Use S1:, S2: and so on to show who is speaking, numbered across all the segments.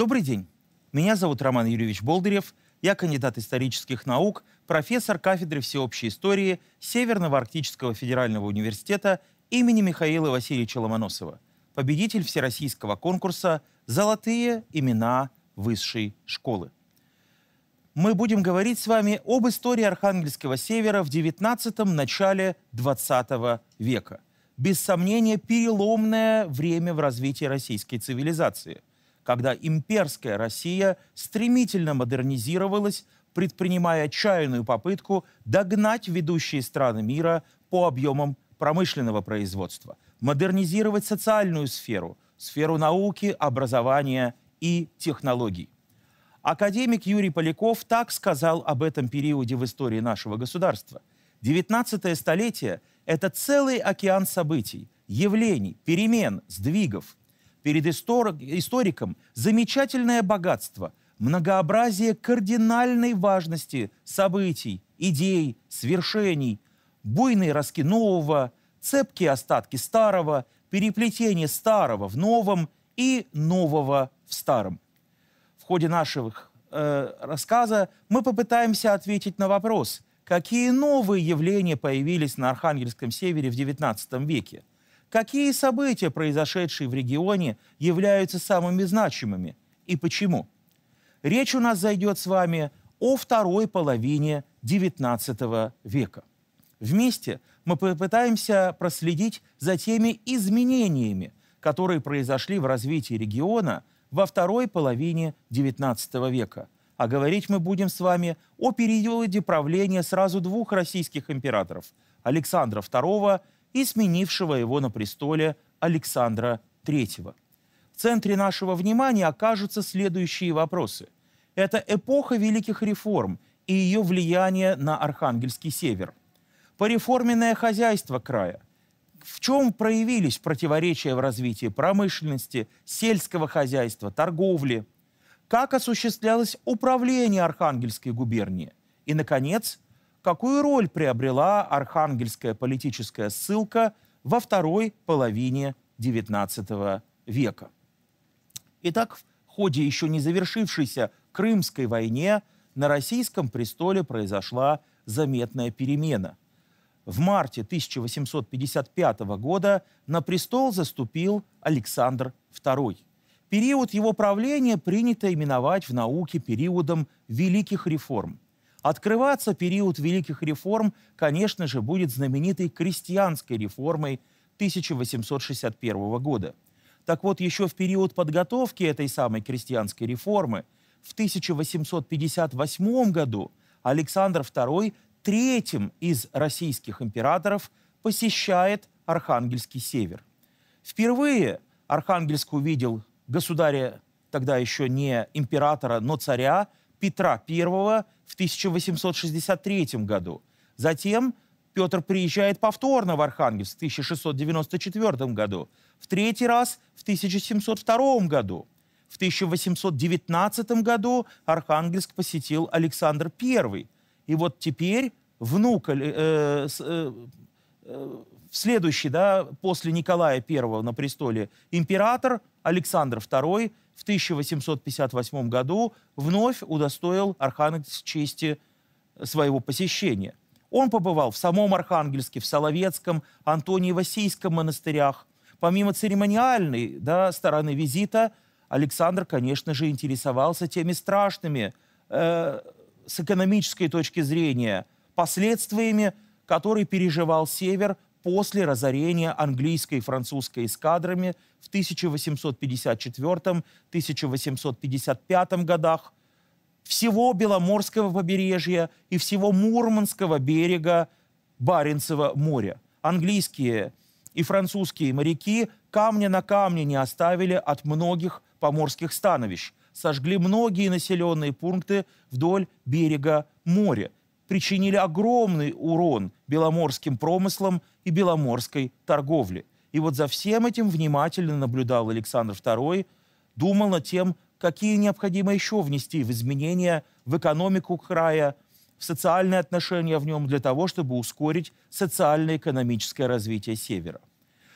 S1: Добрый день. Меня зовут Роман Юрьевич Болдырев. Я кандидат исторических наук, профессор кафедры всеобщей истории Северного Арктического федерального университета имени Михаила Васильевича Ломоносова, победитель всероссийского конкурса «Золотые имена высшей школы». Мы будем говорить с вами об истории Архангельского севера в 19-м начале 20 века. Без сомнения, переломное время в развитии российской цивилизации – когда имперская Россия стремительно модернизировалась, предпринимая отчаянную попытку догнать ведущие страны мира по объемам промышленного производства, модернизировать социальную сферу, сферу науки, образования и технологий. Академик Юрий Поляков так сказал об этом периоде в истории нашего государства. 19 столетие – это целый океан событий, явлений, перемен, сдвигов – перед историком замечательное богатство, многообразие кардинальной важности событий, идей, свершений, буйный раски нового, цепкие остатки старого, переплетение старого в новом и нового в старом. В ходе нашего э, рассказа мы попытаемся ответить на вопрос, какие новые явления появились на Архангельском севере в XIX веке – Какие события, произошедшие в регионе, являются самыми значимыми и почему? Речь у нас зайдет с вами о второй половине XIX века. Вместе мы попытаемся проследить за теми изменениями, которые произошли в развитии региона во второй половине XIX века. А говорить мы будем с вами о периоде правления сразу двух российских императоров – Александра II и сменившего его на престоле Александра III. В центре нашего внимания окажутся следующие вопросы. Это эпоха великих реформ и ее влияние на Архангельский север. Пореформенное хозяйство края. В чем проявились противоречия в развитии промышленности, сельского хозяйства, торговли? Как осуществлялось управление Архангельской губернии? И, наконец, – какую роль приобрела архангельская политическая ссылка во второй половине XIX века. Итак, в ходе еще не завершившейся Крымской войне на российском престоле произошла заметная перемена. В марте 1855 года на престол заступил Александр II. Период его правления принято именовать в науке периодом великих реформ – Открываться период великих реформ, конечно же, будет знаменитой крестьянской реформой 1861 года. Так вот, еще в период подготовки этой самой крестьянской реформы в 1858 году Александр II третьим из российских императоров посещает Архангельский север. Впервые Архангельск увидел государя, тогда еще не императора, но царя – Петра I в 1863 году. Затем Петр приезжает повторно в Архангельск в 1694 году, в третий раз в 1702 году. В 1819 году Архангельск посетил Александр I. И вот теперь внук э, э, э, э следующий, да, после Николая I на престоле император Александр II в 1858 году вновь удостоил Архангельск чести э, своего посещения. Он побывал в самом Архангельске, в Соловецком, Антонии-Васийском монастырях. Помимо церемониальной да, стороны визита, Александр, конечно же, интересовался теми страшными э, с экономической точки зрения последствиями, которые переживал Север после разорения английской и французской эскадрами – в 1854-1855 годах всего Беломорского побережья и всего Мурманского берега Баренцева моря. Английские и французские моряки камня на камне не оставили от многих поморских становищ. Сожгли многие населенные пункты вдоль берега моря. Причинили огромный урон беломорским промыслам и беломорской торговле. И вот за всем этим внимательно наблюдал Александр II, думал над тем, какие необходимо еще внести в изменения в экономику края, в социальные отношения в нем для того, чтобы ускорить социально-экономическое развитие Севера.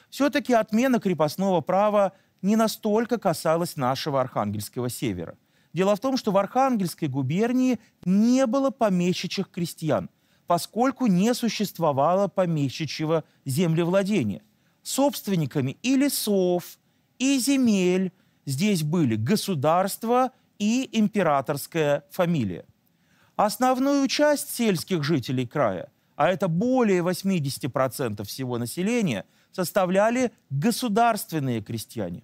S1: Все-таки отмена крепостного права не настолько касалась нашего Архангельского Севера. Дело в том, что в Архангельской губернии не было помещичьих крестьян, поскольку не существовало помещичьего землевладения – собственниками и лесов, и земель здесь были государство и императорская фамилия. Основную часть сельских жителей края, а это более 80% всего населения, составляли государственные крестьяне.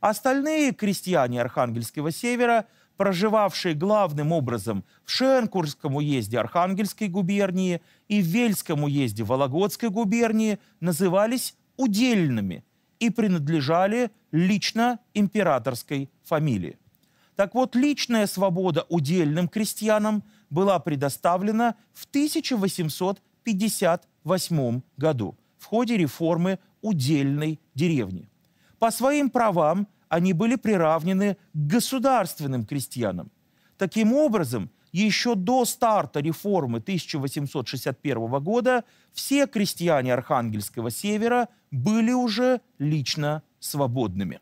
S1: Остальные крестьяне Архангельского севера, проживавшие главным образом в Шенкурском уезде Архангельской губернии и в Вельском уезде Вологодской губернии, назывались удельными и принадлежали лично императорской фамилии. Так вот, личная свобода удельным крестьянам была предоставлена в 1858 году в ходе реформы удельной деревни. По своим правам они были приравнены к государственным крестьянам. Таким образом, еще до старта реформы 1861 года все крестьяне Архангельского севера – были уже лично свободными.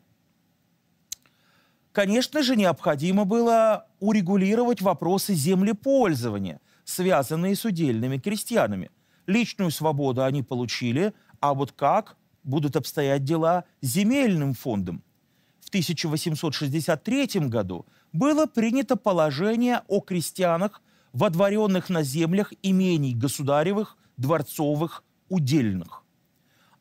S1: Конечно же, необходимо было урегулировать вопросы землепользования, связанные с удельными крестьянами. Личную свободу они получили, а вот как будут обстоять дела с земельным фондом? В 1863 году было принято положение о крестьянах, водворенных на землях имений государевых, дворцовых, удельных.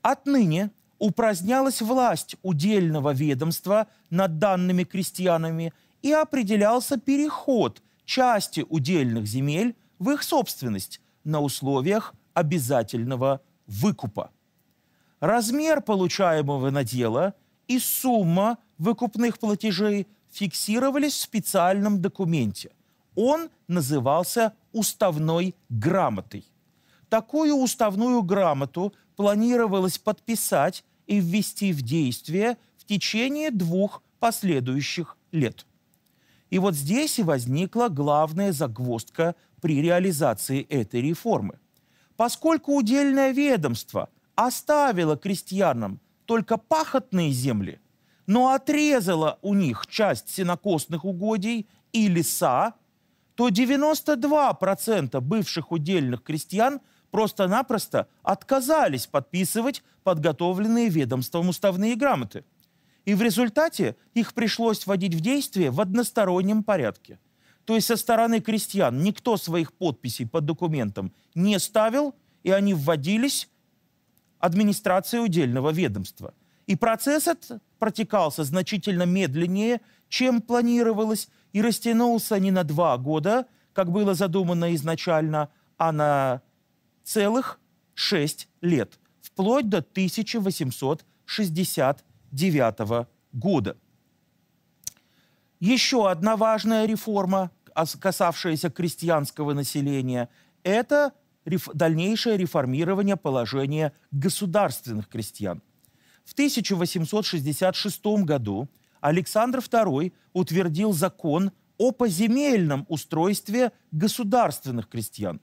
S1: Отныне упразднялась власть удельного ведомства над данными крестьянами и определялся переход части удельных земель в их собственность на условиях обязательного выкупа. Размер получаемого надела и сумма выкупных платежей фиксировались в специальном документе. Он назывался уставной грамотой. Такую уставную грамоту планировалось подписать и ввести в действие в течение двух последующих лет. И вот здесь и возникла главная загвоздка при реализации этой реформы. Поскольку удельное ведомство оставило крестьянам только пахотные земли, но отрезало у них часть сенокосных угодий и леса, то 92% бывших удельных крестьян – просто-напросто отказались подписывать подготовленные ведомством уставные грамоты. И в результате их пришлось вводить в действие в одностороннем порядке. То есть со стороны крестьян никто своих подписей под документом не ставил, и они вводились администрацией удельного ведомства. И процесс этот протекался значительно медленнее, чем планировалось, и растянулся не на два года, как было задумано изначально, а на целых 6 лет, вплоть до 1869 года. Еще одна важная реформа, касавшаяся крестьянского населения, это дальнейшее реформирование положения государственных крестьян. В 1866 году Александр II утвердил закон о поземельном устройстве государственных крестьян.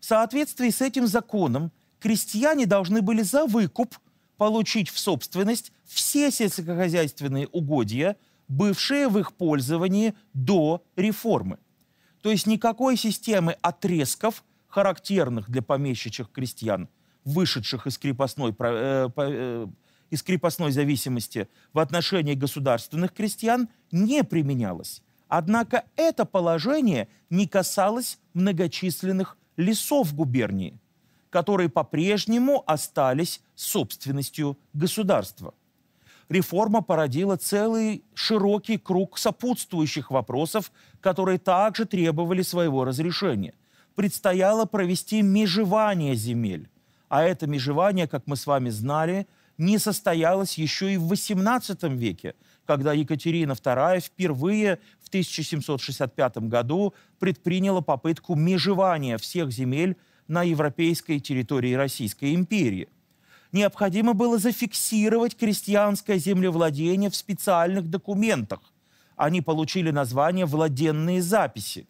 S1: В соответствии с этим законом крестьяне должны были за выкуп получить в собственность все сельскохозяйственные угодья, бывшие в их пользовании до реформы. То есть никакой системы отрезков, характерных для помещичьих крестьян, вышедших из крепостной, э, э, из крепостной зависимости в отношении государственных крестьян, не применялось. Однако это положение не касалось многочисленных лесов губернии, которые по-прежнему остались собственностью государства. Реформа породила целый широкий круг сопутствующих вопросов, которые также требовали своего разрешения. Предстояло провести межевание земель, а это межевание, как мы с вами знали, не состоялось еще и в XVIII веке – когда Екатерина II впервые в 1765 году предприняла попытку межевания всех земель на европейской территории Российской империи. Необходимо было зафиксировать крестьянское землевладение в специальных документах. Они получили название «владенные записи».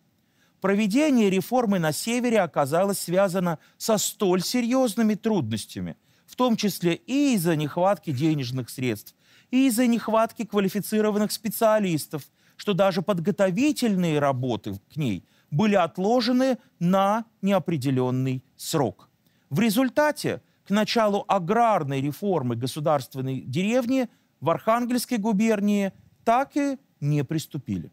S1: Проведение реформы на севере оказалось связано со столь серьезными трудностями, в том числе и из-за нехватки денежных средств и из-за нехватки квалифицированных специалистов, что даже подготовительные работы к ней были отложены на неопределенный срок. В результате к началу аграрной реформы государственной деревни в Архангельской губернии так и не приступили.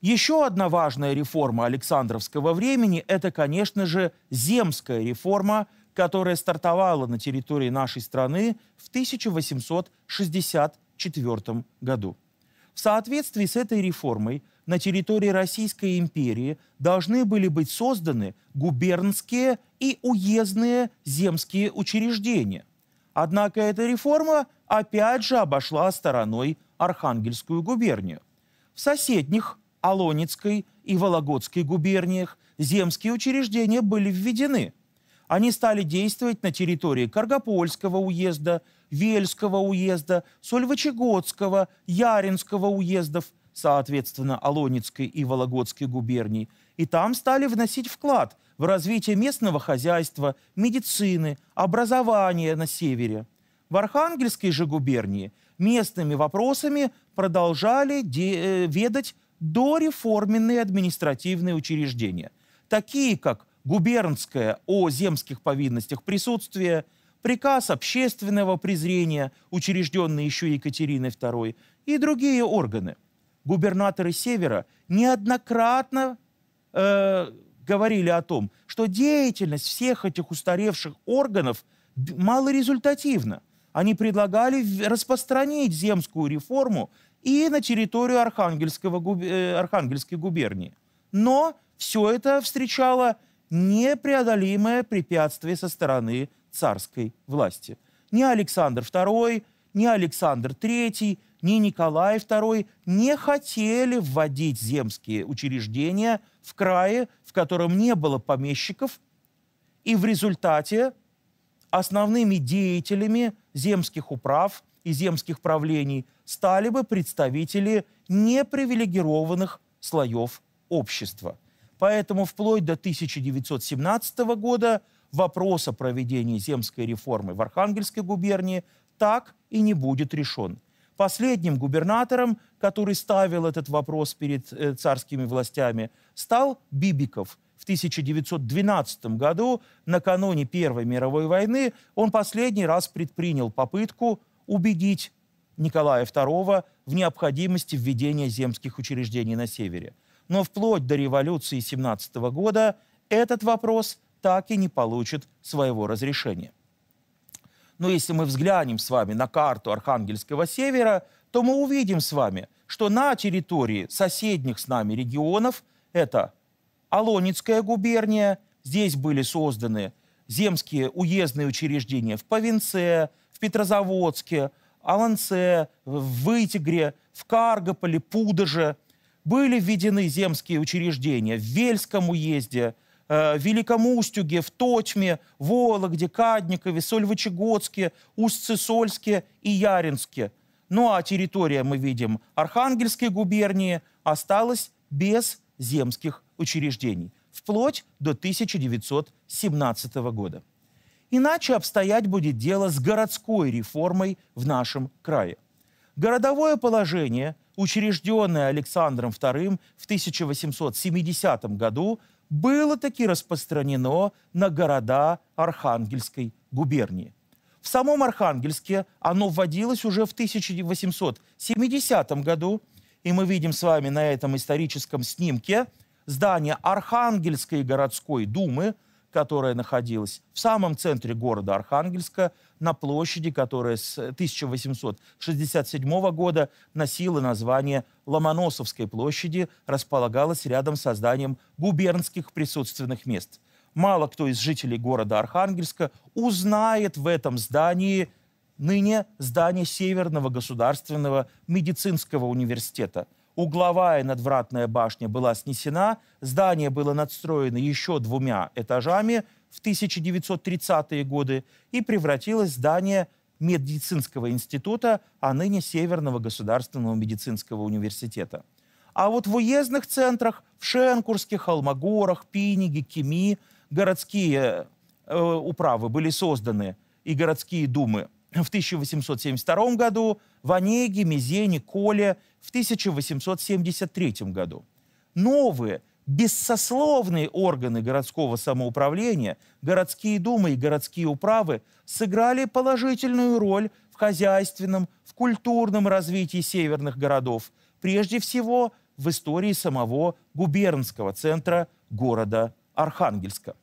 S1: Еще одна важная реформа Александровского времени – это, конечно же, земская реформа – которая стартовала на территории нашей страны в 1864 году. В соответствии с этой реформой на территории Российской империи должны были быть созданы губернские и уездные земские учреждения. Однако эта реформа опять же обошла стороной Архангельскую губернию. В соседних Алонецкой и Вологодской губерниях земские учреждения были введены, они стали действовать на территории Каргопольского уезда, Вельского уезда, Сольвычегодского, Яринского уездов, соответственно, Олонецкой и Вологодской губерний. И там стали вносить вклад в развитие местного хозяйства, медицины, образования на севере. В Архангельской же губернии местными вопросами продолжали э, ведать дореформенные административные учреждения, такие как губернское о земских повинностях присутствия, приказ общественного презрения, учрежденный еще Екатериной II, и другие органы. Губернаторы Севера неоднократно э, говорили о том, что деятельность всех этих устаревших органов малорезультативна. Они предлагали распространить земскую реформу и на территорию Архангельского, э, Архангельской губернии. Но все это встречало непреодолимое препятствие со стороны царской власти. Ни Александр II, ни Александр III, ни Николай II не хотели вводить земские учреждения в крае, в котором не было помещиков, и в результате основными деятелями земских управ и земских правлений стали бы представители непривилегированных слоев общества – Поэтому вплоть до 1917 года вопрос о проведении земской реформы в Архангельской губернии так и не будет решен. Последним губернатором, который ставил этот вопрос перед э, царскими властями, стал Бибиков. В 1912 году, накануне Первой мировой войны, он последний раз предпринял попытку убедить Николая II в необходимости введения земских учреждений на севере – но вплоть до революции 17 года этот вопрос так и не получит своего разрешения. Но если мы взглянем с вами на карту Архангельского севера, то мы увидим с вами, что на территории соседних с нами регионов, это Алонецкая губерния, здесь были созданы земские уездные учреждения в Повинце, в Петрозаводске, Аланце, в Вытигре, в Каргополе, Пудоже – были введены земские учреждения в Вельском уезде, э, в Великом Устюге, в Тотьме, Вологде, Кадникове, Сольвычегодске, Усть-Сысольске и Яринске. Ну а территория, мы видим, Архангельской губернии осталась без земских учреждений вплоть до 1917 года. Иначе обстоять будет дело с городской реформой в нашем крае. Городовое положение – учрежденное Александром II в 1870 году, было таки распространено на города Архангельской губернии. В самом Архангельске оно вводилось уже в 1870 году, и мы видим с вами на этом историческом снимке здание Архангельской городской думы – которая находилась в самом центре города Архангельска, на площади, которая с 1867 года носила название Ломоносовской площади, располагалась рядом с зданием губернских присутственных мест. Мало кто из жителей города Архангельска узнает в этом здании ныне здание Северного государственного медицинского университета – Угловая надвратная башня была снесена, здание было надстроено еще двумя этажами в 1930-е годы и превратилось в здание медицинского института, а ныне Северного государственного медицинского университета. А вот в уездных центрах, в Шенкурске, Алмагорах, Пиниге, Кими городские э, управы были созданы и городские думы – в 1872 году, в Онеге, Мизене, Коле в 1873 году. Новые бессословные органы городского самоуправления, городские думы и городские управы сыграли положительную роль в хозяйственном, в культурном развитии северных городов, прежде всего в истории самого губернского центра города Архангельска.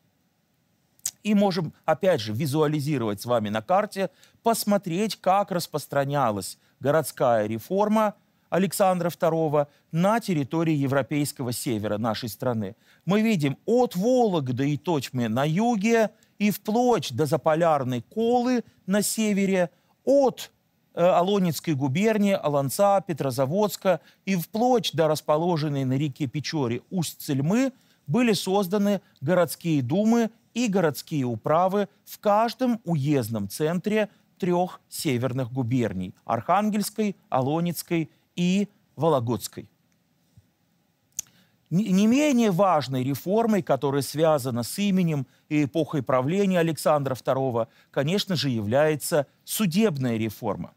S1: И можем, опять же, визуализировать с вами на карте посмотреть, как распространялась городская реформа Александра II на территории европейского севера нашей страны. Мы видим от Вологды и Точмы на юге и вплоть до заполярной Колы на севере, от Алонецкой э, губернии, Аланца, Петрозаводска и вплоть до расположенной на реке Печоре Усть-Цельмы были созданы городские думы и городские управы в каждом уездном центре трех северных губерний – Архангельской, Алонецкой и Вологодской. Не менее важной реформой, которая связана с именем и эпохой правления Александра II, конечно же, является судебная реформа.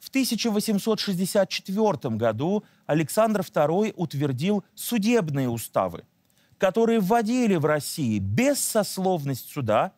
S1: В 1864 году Александр II утвердил судебные уставы, которые вводили в России бессословность суда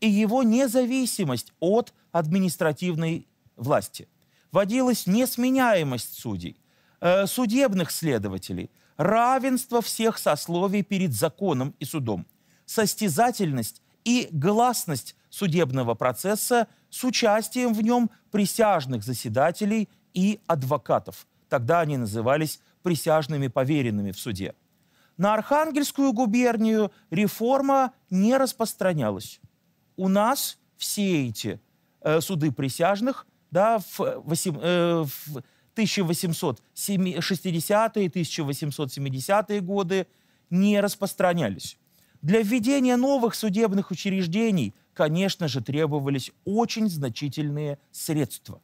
S1: и его независимость от административной власти. вводилась несменяемость судей, э, судебных следователей, равенство всех сословий перед законом и судом, состязательность и гласность судебного процесса с участием в нем присяжных заседателей и адвокатов. Тогда они назывались присяжными поверенными в суде. На Архангельскую губернию реформа не распространялась. У нас все эти Э, суды присяжных, да, в, э, э, в 1860-е, 1870-е годы не распространялись. Для введения новых судебных учреждений, конечно же, требовались очень значительные средства.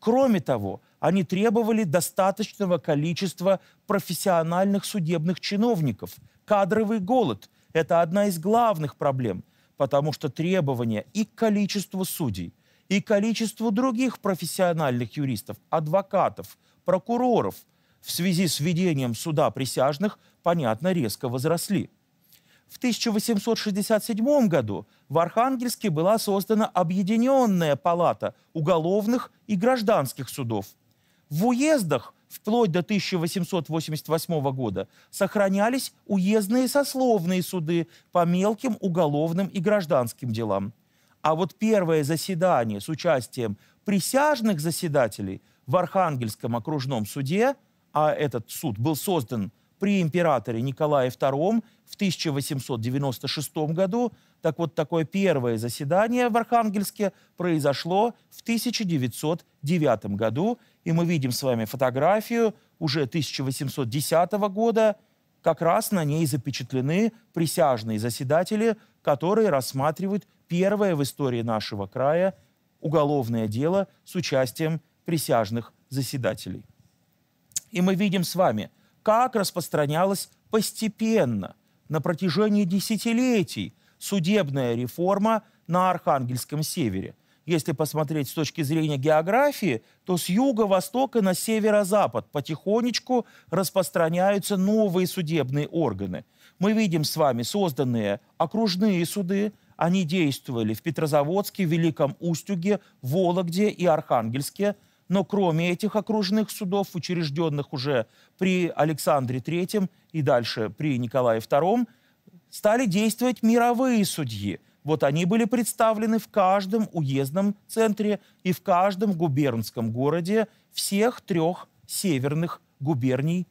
S1: Кроме того, они требовали достаточного количества профессиональных судебных чиновников. Кадровый голод – это одна из главных проблем, потому что требования и к количеству судей, и количеству других профессиональных юристов, адвокатов, прокуроров в связи с введением суда присяжных, понятно, резко возросли. В 1867 году в Архангельске была создана объединенная палата уголовных и гражданских судов. В уездах вплоть до 1888 года сохранялись уездные сословные суды по мелким уголовным и гражданским делам – а вот первое заседание с участием присяжных заседателей в Архангельском окружном суде, а этот суд был создан при императоре Николае II в 1896 году, так вот такое первое заседание в Архангельске произошло в 1909 году, и мы видим с вами фотографию уже 1810 года, как раз на ней запечатлены присяжные заседатели, которые рассматривают первое в истории нашего края уголовное дело с участием присяжных заседателей. И мы видим с вами, как распространялась постепенно на протяжении десятилетий судебная реформа на Архангельском севере. Если посмотреть с точки зрения географии, то с юго-востока на северо-запад потихонечку распространяются новые судебные органы. Мы видим с вами созданные окружные суды, они действовали в Петрозаводске, Великом Устюге, Вологде и Архангельске, но кроме этих окружных судов, учрежденных уже при Александре III и дальше при Николае II, стали действовать мировые судьи. Вот они были представлены в каждом уездном центре и в каждом губернском городе всех трех северных губерний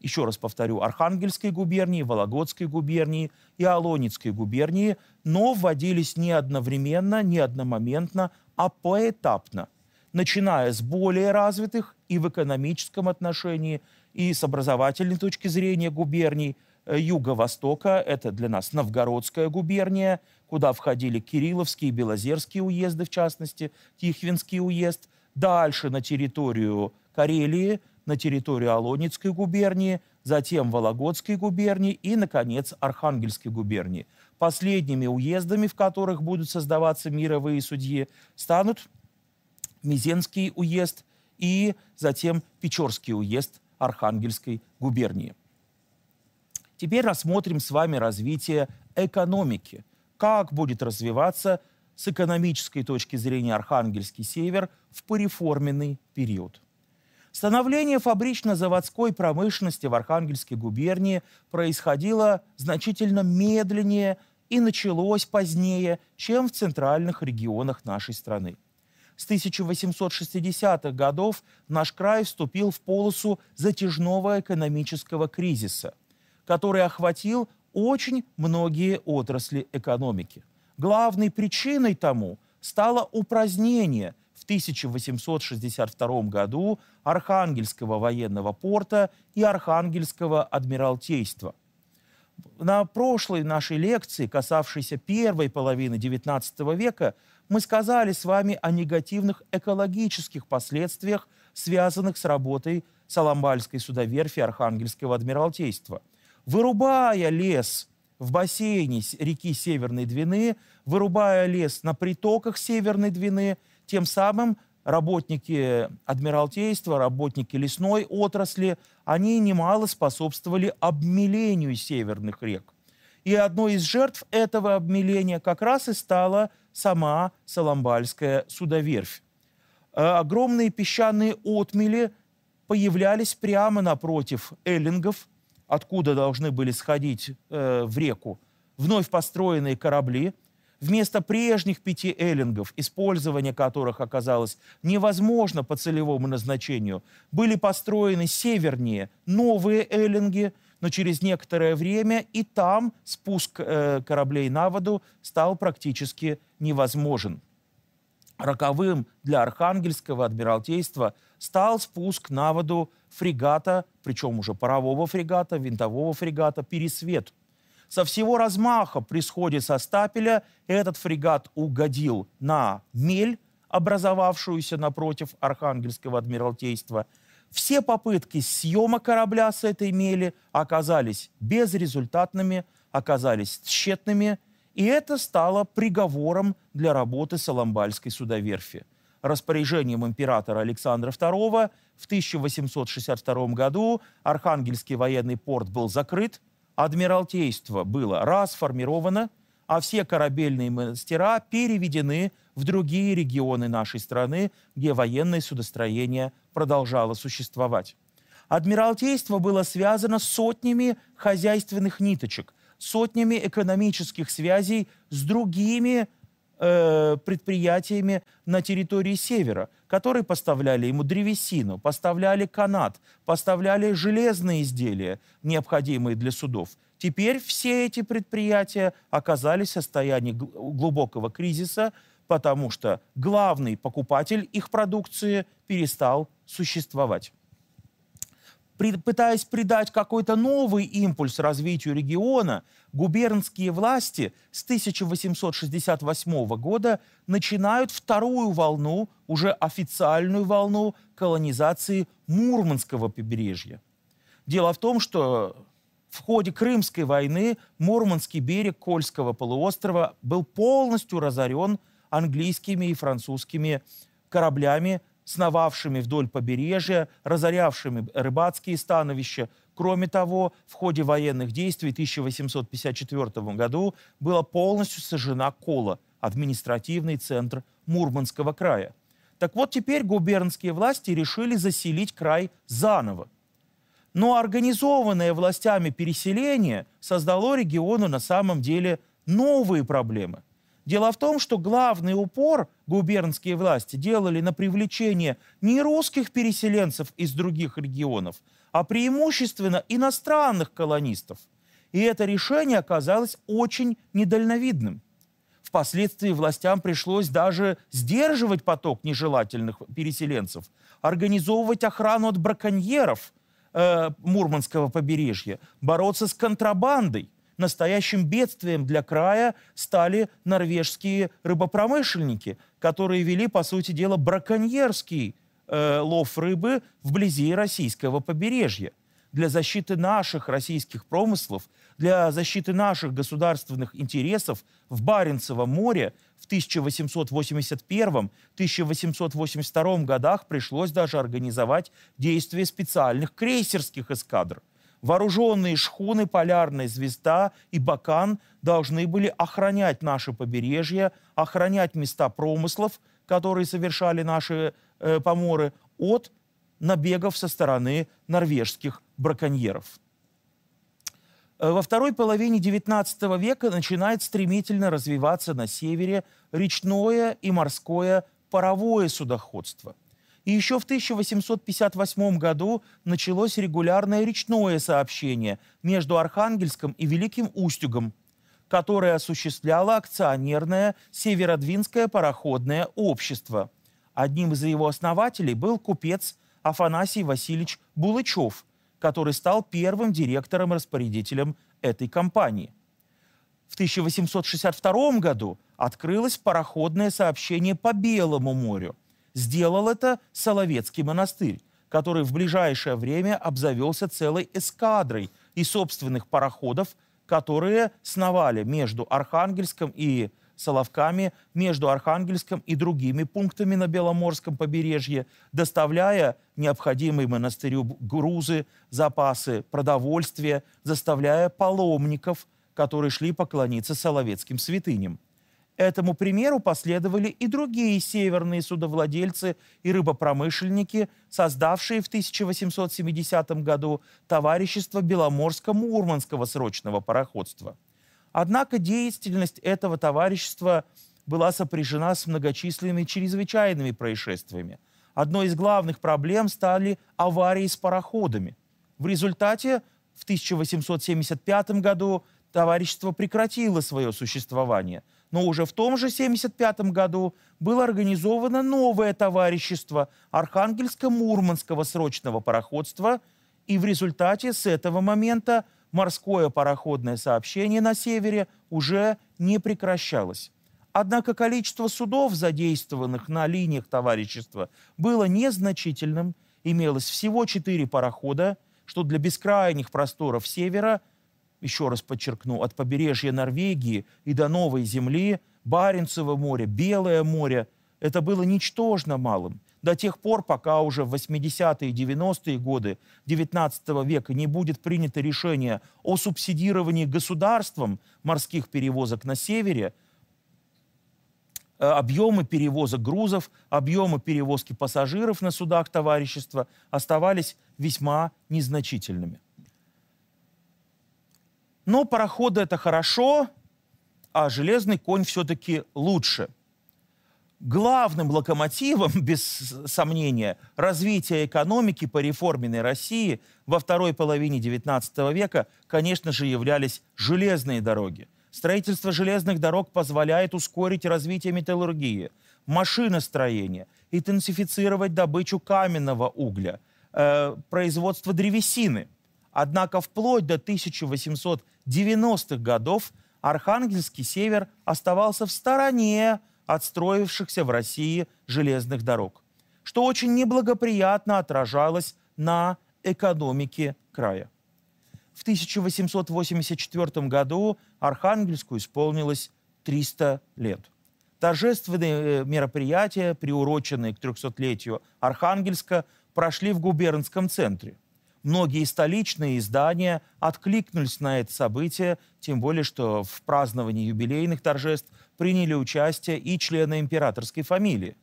S1: еще раз повторю, Архангельской губернии, Вологодской губернии и Алонецкой губернии, но вводились не одновременно, не одномоментно, а поэтапно, начиная с более развитых и в экономическом отношении, и с образовательной точки зрения губерний э, Юго-Востока, это для нас Новгородская губерния, куда входили Кирилловские и Белозерские уезды, в частности, Тихвинский уезд, дальше на территорию Карелии – на территорию Олонецкой губернии, затем Вологодской губернии и, наконец, Архангельской губернии. Последними уездами, в которых будут создаваться мировые судьи, станут Мизенский уезд и затем Печорский уезд Архангельской губернии. Теперь рассмотрим с вами развитие экономики. Как будет развиваться с экономической точки зрения Архангельский север в пореформенный период. Становление фабрично-заводской промышленности в Архангельской губернии происходило значительно медленнее и началось позднее, чем в центральных регионах нашей страны. С 1860-х годов наш край вступил в полосу затяжного экономического кризиса, который охватил очень многие отрасли экономики. Главной причиной тому стало упразднение 1862 году Архангельского военного порта и Архангельского адмиралтейства. На прошлой нашей лекции, касавшейся первой половины XIX века, мы сказали с вами о негативных экологических последствиях, связанных с работой саламбальской судоверфи Архангельского адмиралтейства. Вырубая лес в бассейне реки Северной Двины, вырубая лес на притоках Северной Двины – тем самым работники Адмиралтейства, работники лесной отрасли, они немало способствовали обмелению северных рек. И одной из жертв этого обмеления как раз и стала сама Соломбальская судоверфь. Э, огромные песчаные отмели появлялись прямо напротив эллингов, откуда должны были сходить э, в реку вновь построенные корабли, вместо прежних пяти эллингов, использование которых оказалось невозможно по целевому назначению, были построены севернее новые эллинги, но через некоторое время и там спуск э, кораблей на воду стал практически невозможен. Роковым для Архангельского адмиралтейства стал спуск на воду фрегата, причем уже парового фрегата, винтового фрегата «Пересвет», со всего размаха при сходе со стапеля этот фрегат угодил на мель, образовавшуюся напротив Архангельского адмиралтейства. Все попытки съема корабля с этой мели оказались безрезультатными, оказались тщетными, и это стало приговором для работы Соломбальской судоверфи. Распоряжением императора Александра II в 1862 году Архангельский военный порт был закрыт, Адмиралтейство было расформировано, а все корабельные мастера переведены в другие регионы нашей страны, где военное судостроение продолжало существовать. Адмиралтейство было связано с сотнями хозяйственных ниточек, сотнями экономических связей с другими э, предприятиями на территории Севера, которые поставляли ему древесину, поставляли канат, поставляли железные изделия, необходимые для судов. Теперь все эти предприятия оказались в состоянии глубокого кризиса, потому что главный покупатель их продукции перестал существовать пытаясь придать какой-то новый импульс развитию региона, губернские власти с 1868 года начинают вторую волну, уже официальную волну колонизации Мурманского побережья. Дело в том, что в ходе Крымской войны Мурманский берег Кольского полуострова был полностью разорен английскими и французскими кораблями, сновавшими вдоль побережья, разорявшими рыбацкие становища. Кроме того, в ходе военных действий в 1854 году была полностью сожжена Кола, административный центр Мурманского края. Так вот, теперь губернские власти решили заселить край заново. Но организованное властями переселение создало региону на самом деле новые проблемы – Дело в том, что главный упор губернские власти делали на привлечение не русских переселенцев из других регионов, а преимущественно иностранных колонистов. И это решение оказалось очень недальновидным. Впоследствии властям пришлось даже сдерживать поток нежелательных переселенцев, организовывать охрану от браконьеров э, Мурманского побережья, бороться с контрабандой – Настоящим бедствием для края стали норвежские рыбопромышленники, которые вели, по сути дела, браконьерский э, лов рыбы вблизи российского побережья. Для защиты наших российских промыслов, для защиты наших государственных интересов в Баренцевом море в 1881-1882 годах пришлось даже организовать действия специальных крейсерских эскадр – Вооруженные шхуны «Полярная звезда» и «Бакан» должны были охранять наши побережья, охранять места промыслов, которые совершали наши э, поморы, от набегов со стороны норвежских браконьеров. Э, во второй половине XIX века начинает стремительно развиваться на севере речное и морское паровое судоходство – и еще в 1858 году началось регулярное речное сообщение между Архангельском и Великим Устюгом, которое осуществляло акционерное Северодвинское пароходное общество. Одним из его основателей был купец Афанасий Васильевич Булычев, который стал первым директором-распорядителем этой компании. В 1862 году открылось пароходное сообщение по Белому морю, сделал это Соловецкий монастырь, который в ближайшее время обзавелся целой эскадрой и собственных пароходов, которые сновали между Архангельском и Соловками, между Архангельском и другими пунктами на Беломорском побережье, доставляя необходимые монастырю грузы, запасы, продовольствие, заставляя паломников, которые шли поклониться соловецким святыням. Этому примеру последовали и другие северные судовладельцы и рыбопромышленники, создавшие в 1870 году товарищество Беломорско-Мурманского срочного пароходства. Однако деятельность этого товарищества была сопряжена с многочисленными чрезвычайными происшествиями. Одной из главных проблем стали аварии с пароходами. В результате в 1875 году товарищество прекратило свое существование – но уже в том же 1975 году было организовано новое товарищество Архангельско-Мурманского срочного пароходства, и в результате с этого момента морское пароходное сообщение на севере уже не прекращалось. Однако количество судов, задействованных на линиях товарищества, было незначительным, имелось всего четыре парохода, что для бескрайних просторов севера – еще раз подчеркну, от побережья Норвегии и до Новой Земли, Баренцево море, Белое море, это было ничтожно малым. До тех пор, пока уже в 80-е и 90-е годы XIX века не будет принято решение о субсидировании государством морских перевозок на севере, э, объемы перевозок грузов, объемы перевозки пассажиров на судах товарищества оставались весьма незначительными. Но пароходы это хорошо, а железный конь все-таки лучше. Главным локомотивом, без сомнения, развития экономики по реформенной России во второй половине XIX века, конечно же, являлись железные дороги. Строительство железных дорог позволяет ускорить развитие металлургии, машиностроения, интенсифицировать добычу каменного угля, э, производство древесины – Однако вплоть до 1890-х годов Архангельский север оставался в стороне от строившихся в России железных дорог, что очень неблагоприятно отражалось на экономике края. В 1884 году Архангельску исполнилось 300 лет. Торжественные э, мероприятия, приуроченные к 300-летию Архангельска, прошли в губернском центре – многие столичные издания откликнулись на это событие, тем более, что в праздновании юбилейных торжеств приняли участие и члены императорской фамилии.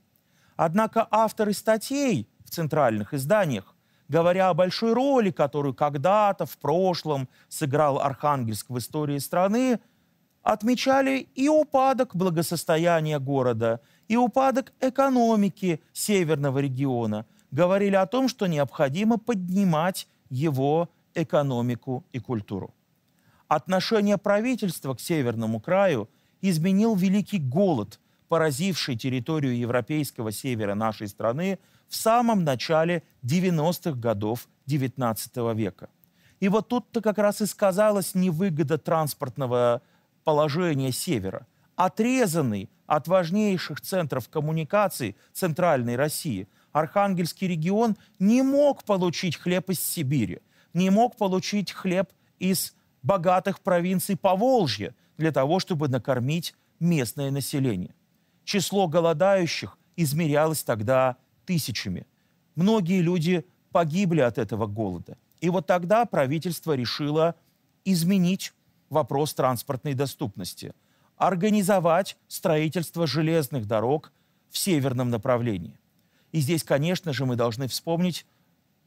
S1: Однако авторы статей в центральных изданиях, говоря о большой роли, которую когда-то в прошлом сыграл Архангельск в истории страны, отмечали и упадок благосостояния города, и упадок экономики северного региона – говорили о том, что необходимо поднимать его экономику и культуру. Отношение правительства к Северному краю изменил великий голод, поразивший территорию европейского севера нашей страны в самом начале 90-х годов XIX века. И вот тут-то как раз и сказалась невыгода транспортного положения севера. Отрезанный от важнейших центров коммуникаций Центральной России – Архангельский регион не мог получить хлеб из Сибири, не мог получить хлеб из богатых провинций Поволжья для того, чтобы накормить местное население. Число голодающих измерялось тогда тысячами. Многие люди погибли от этого голода. И вот тогда правительство решило изменить вопрос транспортной доступности, организовать строительство железных дорог в северном направлении. И здесь, конечно же, мы должны вспомнить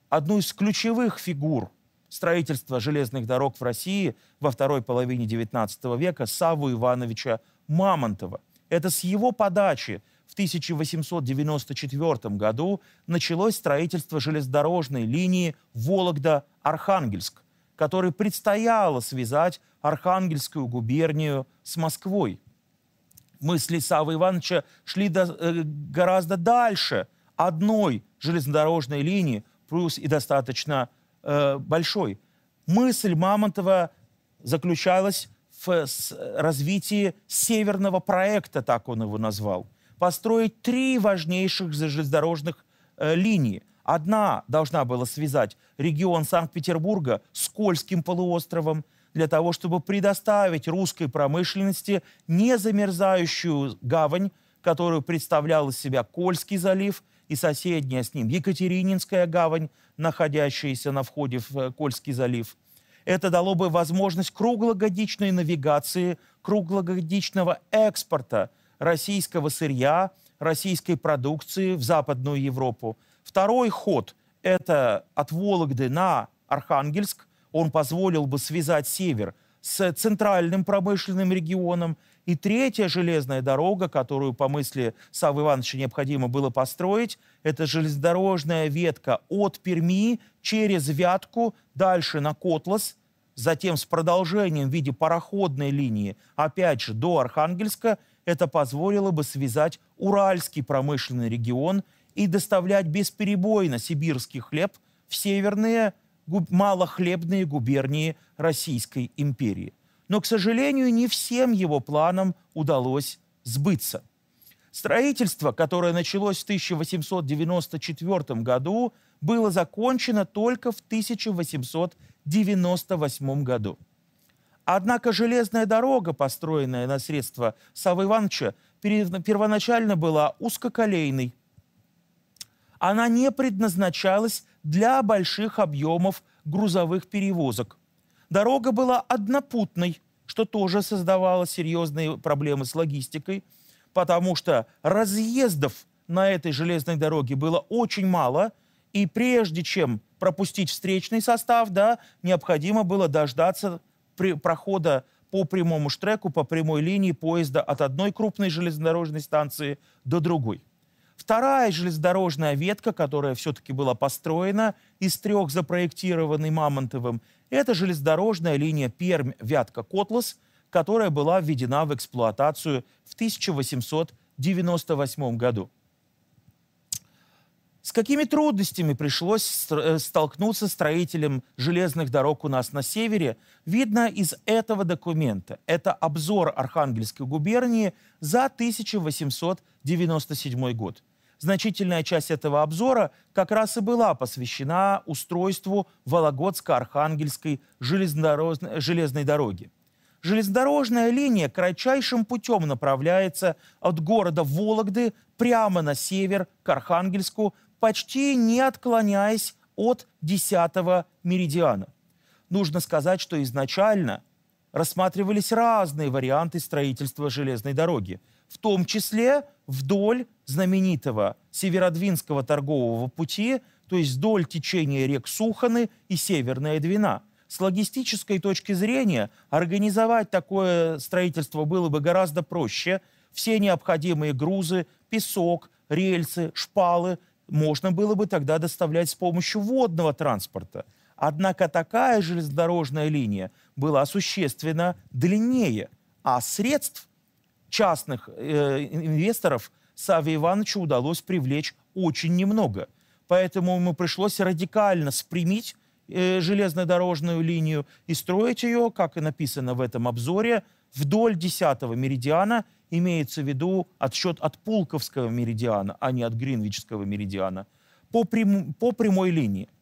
S1: одну из ключевых фигур строительства железных дорог в России во второй половине XIX века Саву Ивановича Мамонтова. Это с его подачи в 1894 году началось строительство железнодорожной линии Вологда-Архангельск, который предстояло связать Архангельскую губернию с Москвой. Мысли Савы Ивановича шли до, э, гораздо дальше – одной железнодорожной линии, плюс и достаточно э, большой. Мысль Мамонтова заключалась в развитии северного проекта, так он его назвал. Построить три важнейших железнодорожных э, линии. Одна должна была связать регион Санкт-Петербурга с Кольским полуостровом для того, чтобы предоставить русской промышленности незамерзающую гавань, которую представлял из себя Кольский залив, и соседняя с ним Екатерининская гавань, находящаяся на входе в э, Кольский залив. Это дало бы возможность круглогодичной навигации, круглогодичного экспорта российского сырья, российской продукции в Западную Европу. Второй ход – это от Вологды на Архангельск. Он позволил бы связать север – с центральным промышленным регионом. И третья железная дорога, которую, по мысли Савы Ивановича, необходимо было построить, это железнодорожная ветка от Перми через Вятку, дальше на Котлас, затем с продолжением в виде пароходной линии, опять же, до Архангельска, это позволило бы связать Уральский промышленный регион и доставлять бесперебойно сибирский хлеб в северные губ, малохлебные губернии Российской империи. Но, к сожалению, не всем его планам удалось сбыться. Строительство, которое началось в 1894 году, было закончено только в 1898 году. Однако железная дорога, построенная на средства Савы Ивановича, первоначально была узкоколейной. Она не предназначалась для больших объемов грузовых перевозок. Дорога была однопутной, что тоже создавало серьезные проблемы с логистикой, потому что разъездов на этой железной дороге было очень мало, и прежде чем пропустить встречный состав, да, необходимо было дождаться при, прохода по прямому штреку, по прямой линии поезда от одной крупной железнодорожной станции до другой. Вторая железнодорожная ветка, которая все-таки была построена из трех запроектированной Мамонтовым, это железнодорожная линия Пермь-Вятка-Котлас, которая была введена в эксплуатацию в 1898 году. С какими трудностями пришлось э, столкнуться строителям железных дорог у нас на севере, видно из этого документа. Это обзор Архангельской губернии за 1897 год. Значительная часть этого обзора как раз и была посвящена устройству Вологодско-Архангельской железной дороги. Железнодорожная линия кратчайшим путем направляется от города Вологды прямо на север к Архангельску, почти не отклоняясь от 10 меридиана. Нужно сказать, что изначально рассматривались разные варианты строительства железной дороги, в том числе вдоль знаменитого Северодвинского торгового пути, то есть вдоль течения рек Суханы и Северная Двина. С логистической точки зрения организовать такое строительство было бы гораздо проще. Все необходимые грузы, песок, рельсы, шпалы можно было бы тогда доставлять с помощью водного транспорта – Однако такая железнодорожная линия была существенно длиннее, а средств частных э, инвесторов Саве Ивановичу удалось привлечь очень немного. Поэтому ему пришлось радикально спрямить э, железнодорожную линию и строить ее, как и написано в этом обзоре, вдоль 10-го меридиана, имеется в виду отсчет от Пулковского меридиана, а не от Гринвичского меридиана, по, прям, по прямой линии –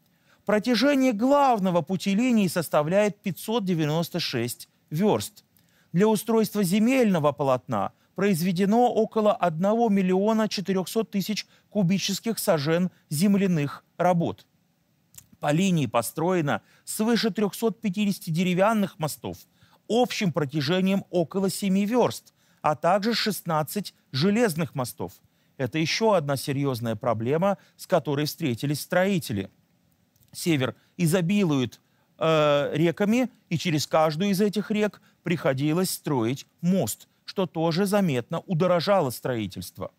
S1: Протяжение главного пути линии составляет 596 верст. Для устройства земельного полотна произведено около 1 миллиона 400 тысяч кубических сажен земляных работ. По линии построено свыше 350 деревянных мостов общим протяжением около 7 верст, а также 16 железных мостов. Это еще одна серьезная проблема, с которой встретились строители – север, изобилует э, реками, и через каждую из этих рек приходилось строить мост, что тоже заметно удорожало строительство.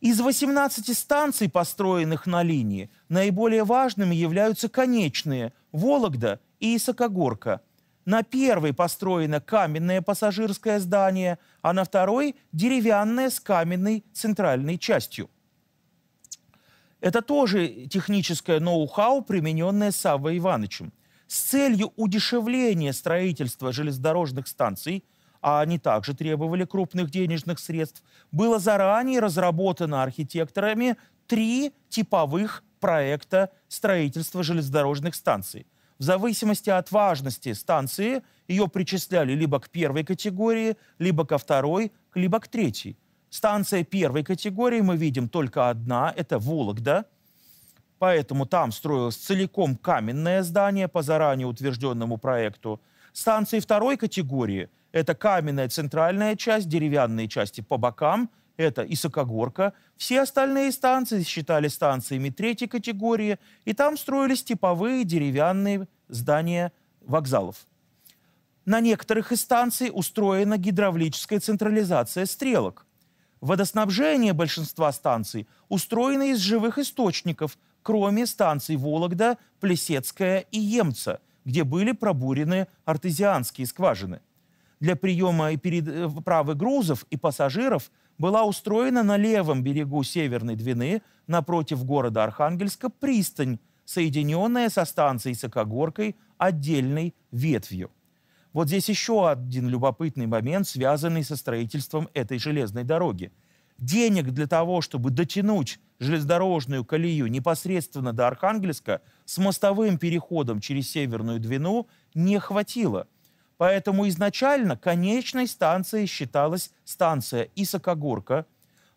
S1: Из 18 станций, построенных на линии, наиболее важными являются конечные – Вологда и Исакогорка. На первой построено каменное пассажирское здание, а на второй – деревянное с каменной центральной частью – это тоже техническое ноу-хау, примененное Саввой Ивановичем. С целью удешевления строительства железнодорожных станций, а они также требовали крупных денежных средств, было заранее разработано архитекторами три типовых проекта строительства железнодорожных станций. В зависимости от важности станции ее причисляли либо к первой категории, либо ко второй, либо к третьей. Станция первой категории мы видим только одна, это Вологда. Поэтому там строилось целиком каменное здание по заранее утвержденному проекту. Станции второй категории – это каменная центральная часть, деревянные части по бокам – это Исакогорка. Все остальные станции считали станциями третьей категории, и там строились типовые деревянные здания вокзалов. На некоторых из станций устроена гидравлическая централизация стрелок. Водоснабжение большинства станций устроено из живых источников, кроме станций Вологда, Плесецкая и Емца, где были пробурены артезианские скважины. Для приема и переправы грузов и пассажиров была устроена на левом берегу Северной Двины, напротив города Архангельска, пристань, соединенная со станцией Сокогоркой отдельной ветвью. Вот здесь еще один любопытный момент, связанный со строительством этой железной дороги. Денег для того, чтобы дотянуть железнодорожную колею непосредственно до Архангельска с мостовым переходом через Северную Двину не хватило. Поэтому изначально конечной станцией считалась станция Исакогорка,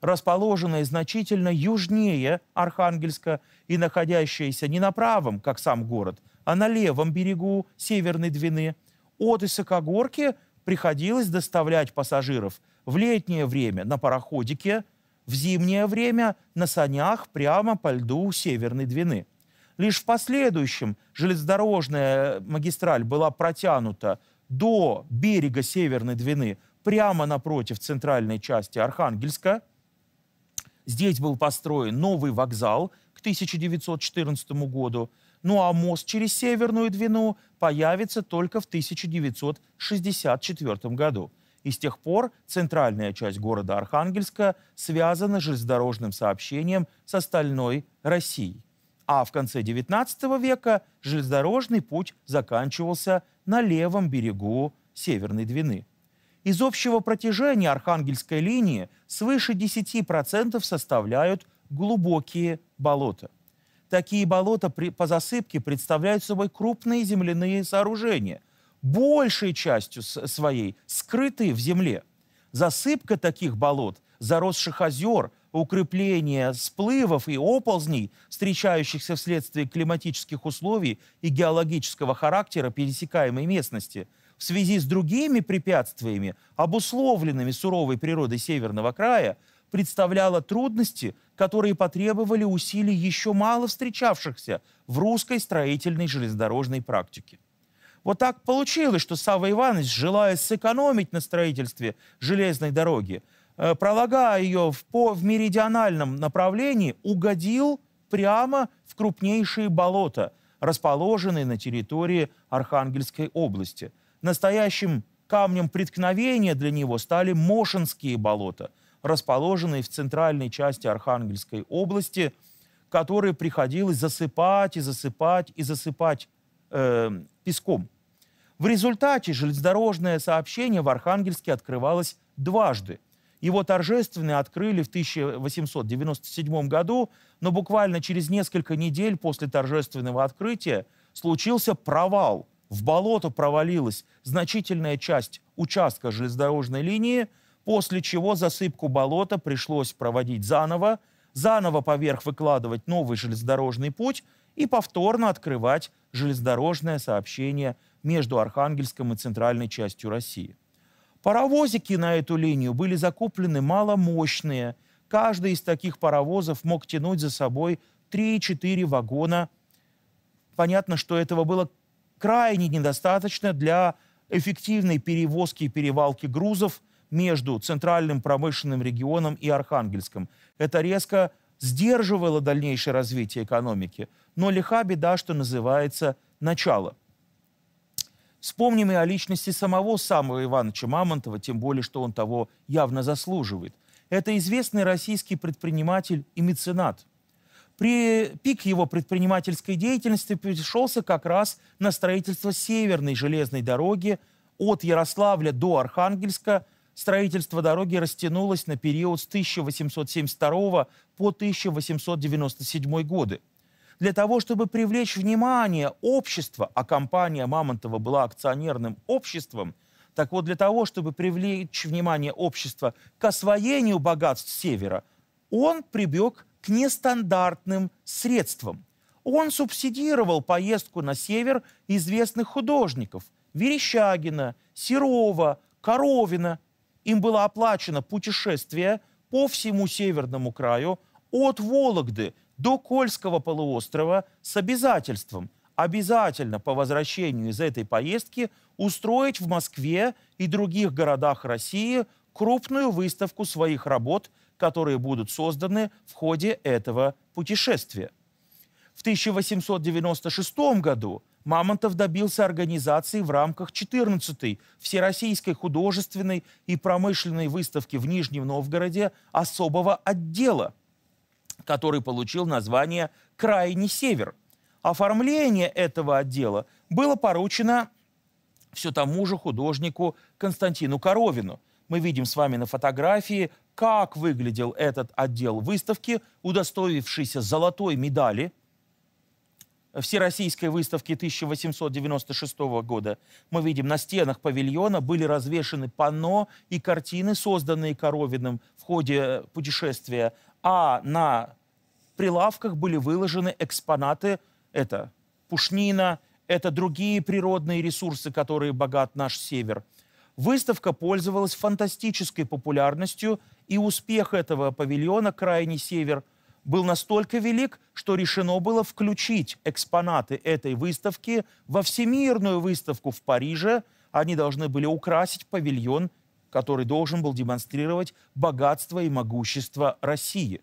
S1: расположенная значительно южнее Архангельска и находящаяся не на правом, как сам город, а на левом берегу Северной Двины – от Исакогорки приходилось доставлять пассажиров в летнее время на пароходике, в зимнее время на санях прямо по льду Северной Двины. Лишь в последующем железнодорожная магистраль была протянута до берега Северной Двины, прямо напротив центральной части Архангельска. Здесь был построен новый вокзал к 1914 году – ну а мост через Северную Двину появится только в 1964 году. И с тех пор центральная часть города Архангельска связана железнодорожным сообщением с остальной Россией. А в конце XIX века железнодорожный путь заканчивался на левом берегу Северной Двины. Из общего протяжения Архангельской линии свыше 10% составляют глубокие болота такие болота при, по засыпке представляют собой крупные земляные сооружения, большей частью своей скрытые в земле. Засыпка таких болот, заросших озер, укрепление сплывов и оползней, встречающихся вследствие климатических условий и геологического характера пересекаемой местности, в связи с другими препятствиями, обусловленными суровой природой Северного края, представляла трудности, которые потребовали усилий еще мало встречавшихся в русской строительной железнодорожной практике. Вот так получилось, что Савва Иванович, желая сэкономить на строительстве железной дороги, э, пролагая ее в, по, в меридиональном направлении, угодил прямо в крупнейшие болота, расположенные на территории Архангельской области. Настоящим камнем преткновения для него стали Мошенские болота – расположенный в центральной части Архангельской области, который приходилось засыпать и засыпать и засыпать э, песком. В результате железнодорожное сообщение в Архангельске открывалось дважды. Его торжественно открыли в 1897 году, но буквально через несколько недель после торжественного открытия случился провал. В болото провалилась значительная часть участка железнодорожной линии – после чего засыпку болота пришлось проводить заново, заново поверх выкладывать новый железнодорожный путь и повторно открывать железнодорожное сообщение между Архангельском и центральной частью России. Паровозики на эту линию были закуплены маломощные. Каждый из таких паровозов мог тянуть за собой 3-4 вагона. Понятно, что этого было крайне недостаточно для эффективной перевозки и перевалки грузов – между центральным промышленным регионом и Архангельском. Это резко сдерживало дальнейшее развитие экономики. Но лиха беда, что называется, начало. Вспомним и о личности самого самого Ивановича Мамонтова, тем более, что он того явно заслуживает. Это известный российский предприниматель и меценат. При пик его предпринимательской деятельности пришелся как раз на строительство Северной железной дороги от Ярославля до Архангельска – строительство дороги растянулось на период с 1872 по 1897 годы. Для того, чтобы привлечь внимание общества, а компания Мамонтова была акционерным обществом, так вот для того, чтобы привлечь внимание общества к освоению богатств Севера, он прибег к нестандартным средствам. Он субсидировал поездку на север известных художников – Верещагина, Серова, Коровина им было оплачено путешествие по всему северному краю от Вологды до Кольского полуострова с обязательством обязательно по возвращению из этой поездки устроить в Москве и других городах России крупную выставку своих работ, которые будут созданы в ходе этого путешествия. В 1896 году Мамонтов добился организации в рамках 14-й Всероссийской художественной и промышленной выставки в Нижнем Новгороде особого отдела, который получил название «Крайний север». Оформление этого отдела было поручено все тому же художнику Константину Коровину. Мы видим с вами на фотографии, как выглядел этот отдел выставки, удостоившийся золотой медали – Всероссийской выставки 1896 года мы видим, на стенах павильона были развешены панно и картины, созданные Коровиным в ходе э, путешествия, а на прилавках были выложены экспонаты, это пушнина, это другие природные ресурсы, которые богат наш север. Выставка пользовалась фантастической популярностью, и успех этого павильона «Крайний север» – был настолько велик, что решено было включить экспонаты этой выставки во Всемирную выставку в Париже. Они должны были украсить павильон, который должен был демонстрировать богатство и могущество России.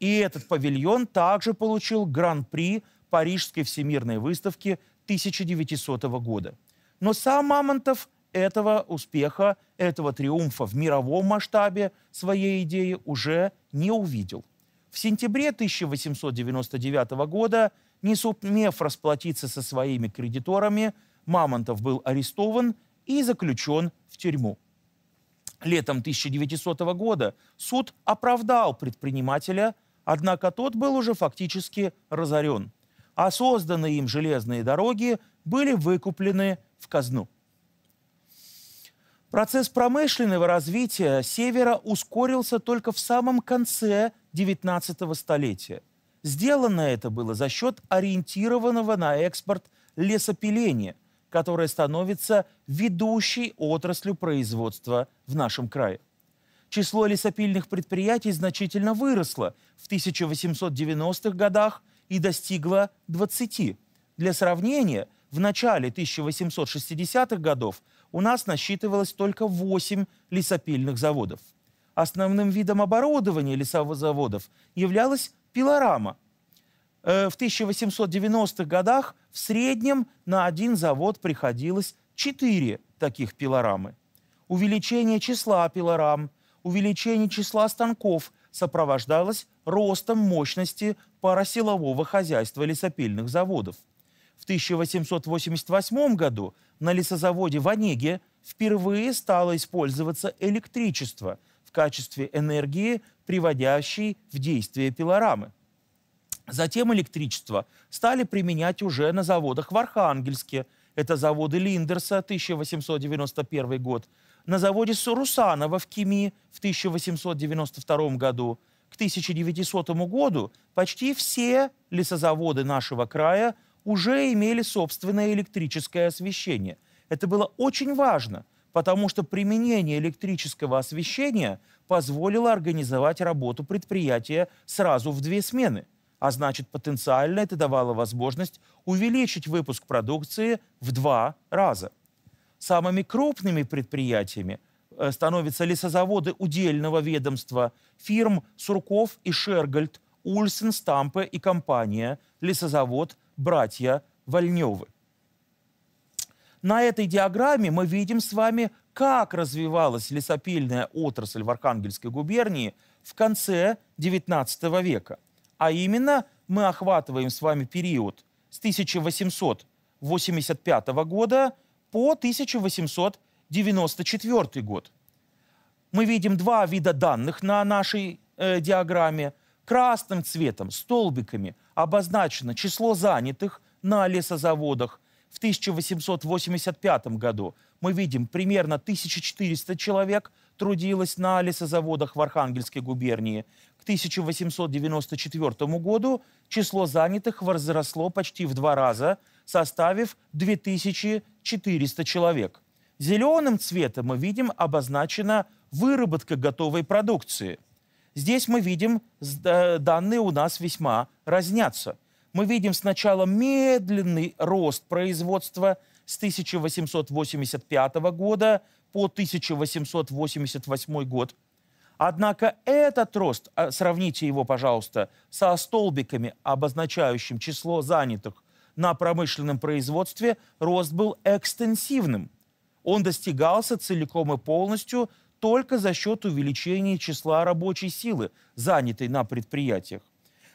S1: И этот павильон также получил гран-при Парижской всемирной выставки 1900 года. Но сам Мамонтов этого успеха, этого триумфа в мировом масштабе своей идеи уже не увидел. В сентябре 1899 года, не сумев расплатиться со своими кредиторами, Мамонтов был арестован и заключен в тюрьму. Летом 1900 года суд оправдал предпринимателя, однако тот был уже фактически разорен, а созданные им железные дороги были выкуплены в казну. Процесс промышленного развития Севера ускорился только в самом конце 19 столетия. Сделано это было за счет ориентированного на экспорт лесопиления, которое становится ведущей отраслью производства в нашем крае. Число лесопильных предприятий значительно выросло в 1890-х годах и достигло 20. Для сравнения, в начале 1860-х годов у нас насчитывалось только 8 лесопильных заводов – Основным видом оборудования лесовозаводов являлась пилорама. Э, в 1890-х годах в среднем на один завод приходилось 4 таких пилорамы. Увеличение числа пилорам, увеличение числа станков сопровождалось ростом мощности паросилового хозяйства лесопильных заводов. В 1888 году на лесозаводе в Онеге впервые стало использоваться электричество – в качестве энергии, приводящей в действие пилорамы. Затем электричество стали применять уже на заводах в Архангельске. Это заводы Линдерса, 1891 год. На заводе Сурусанова в Кими в 1892 году. К 1900 году почти все лесозаводы нашего края уже имели собственное электрическое освещение. Это было очень важно – потому что применение электрического освещения позволило организовать работу предприятия сразу в две смены, а значит потенциально это давало возможность увеличить выпуск продукции в два раза. Самыми крупными предприятиями э, становятся лесозаводы удельного ведомства, фирм Сурков и Шергольд, Ульсен, Стампе и компания, лесозавод «Братья Вольневы» на этой диаграмме мы видим с вами, как развивалась лесопильная отрасль в Архангельской губернии в конце XIX века. А именно мы охватываем с вами период с 1885 года по 1894 год. Мы видим два вида данных на нашей э, диаграмме. Красным цветом, столбиками, обозначено число занятых на лесозаводах – в 1885 году мы видим примерно 1400 человек трудилось на лесозаводах в Архангельской губернии. К 1894 году число занятых возросло почти в два раза, составив 2400 человек. Зеленым цветом мы видим обозначена выработка готовой продукции. Здесь мы видим, э, данные у нас весьма разнятся – мы видим сначала медленный рост производства с 1885 года по 1888 год. Однако этот рост, а, сравните его, пожалуйста, со столбиками, обозначающим число занятых на промышленном производстве, рост был экстенсивным. Он достигался целиком и полностью только за счет увеличения числа рабочей силы, занятой на предприятиях.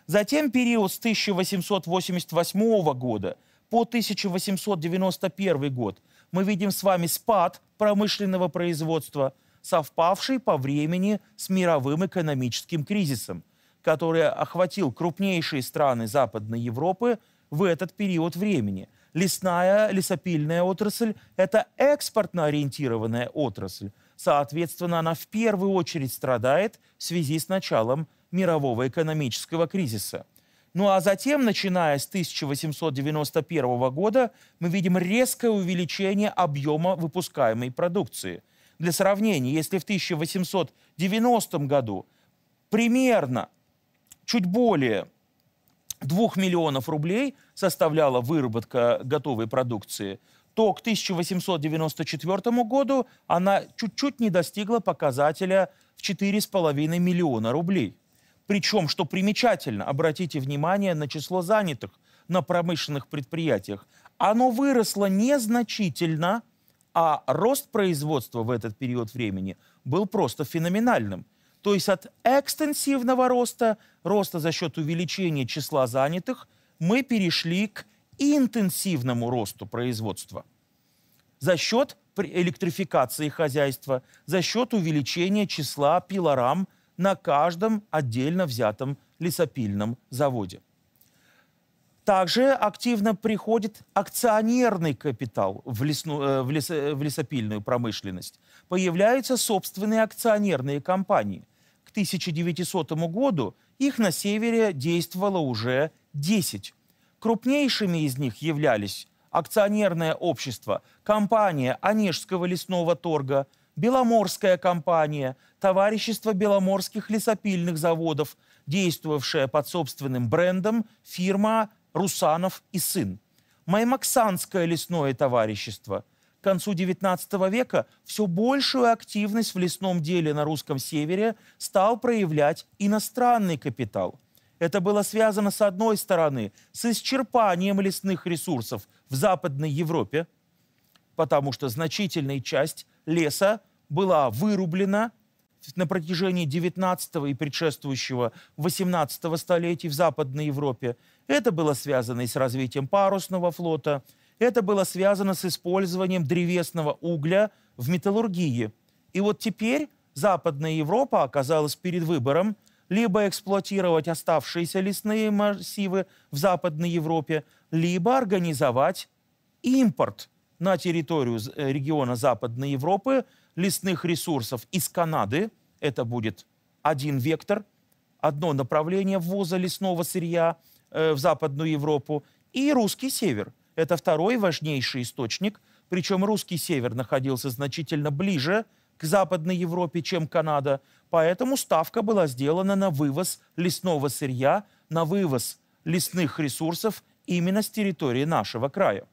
S1: Затем период с 1888 года по 1891 год мы видим с вами спад промышленного производства, совпавший по времени с мировым экономическим кризисом, который охватил крупнейшие страны Западной Европы в этот период времени. Лесная, лесопильная отрасль – это экспортно ориентированная отрасль. Соответственно, она в первую очередь страдает в связи с началом мирового экономического кризиса. Ну а затем, начиная с 1891 года, мы видим резкое увеличение объема выпускаемой продукции. Для сравнения, если в 1890 году примерно чуть более 2 миллионов рублей составляла выработка готовой продукции, то к 1894 году она чуть-чуть не достигла показателя в 4,5 миллиона рублей. Причем, что примечательно, обратите внимание на число занятых на промышленных предприятиях. Оно выросло незначительно, а рост производства в этот период времени был просто феноменальным. То есть от экстенсивного роста, роста за счет увеличения числа занятых, мы перешли к интенсивному росту производства за счет электрификации хозяйства, за счет увеличения числа пилорам – на каждом отдельно взятом лесопильном заводе. Также активно приходит акционерный капитал в, лесну, э, в, лес, э, в лесопильную промышленность. Появляются собственные акционерные компании. К 1900 году их на севере действовало уже 10. Крупнейшими из них являлись акционерное общество, компания Онежского лесного торга, Беломорская компания, товарищество беломорских лесопильных заводов, действовавшее под собственным брендом фирма «Русанов и сын». Маймаксанское лесное товарищество. К концу XIX века все большую активность в лесном деле на русском севере стал проявлять иностранный капитал. Это было связано, с одной стороны, с исчерпанием лесных ресурсов в Западной Европе, потому что значительная часть леса была вырублена на протяжении 19 и предшествующего 18 столетий в Западной Европе. Это было связано и с развитием парусного флота, это было связано с использованием древесного угля в металлургии. И вот теперь Западная Европа оказалась перед выбором либо эксплуатировать оставшиеся лесные массивы в Западной Европе, либо организовать импорт на территорию э, региона Западной Европы – лесных ресурсов из Канады, это будет один вектор, одно направление ввоза лесного сырья э, в Западную Европу, и русский север. Это второй важнейший источник, причем русский север находился значительно ближе к Западной Европе, чем Канада, поэтому ставка была сделана на вывоз лесного сырья, на вывоз лесных ресурсов именно с территории нашего края.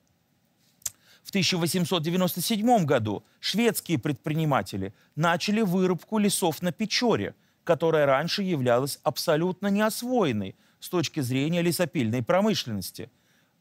S1: В 1897 году шведские предприниматели начали вырубку лесов на Печоре, которая раньше являлась абсолютно неосвоенной с точки зрения лесопильной промышленности.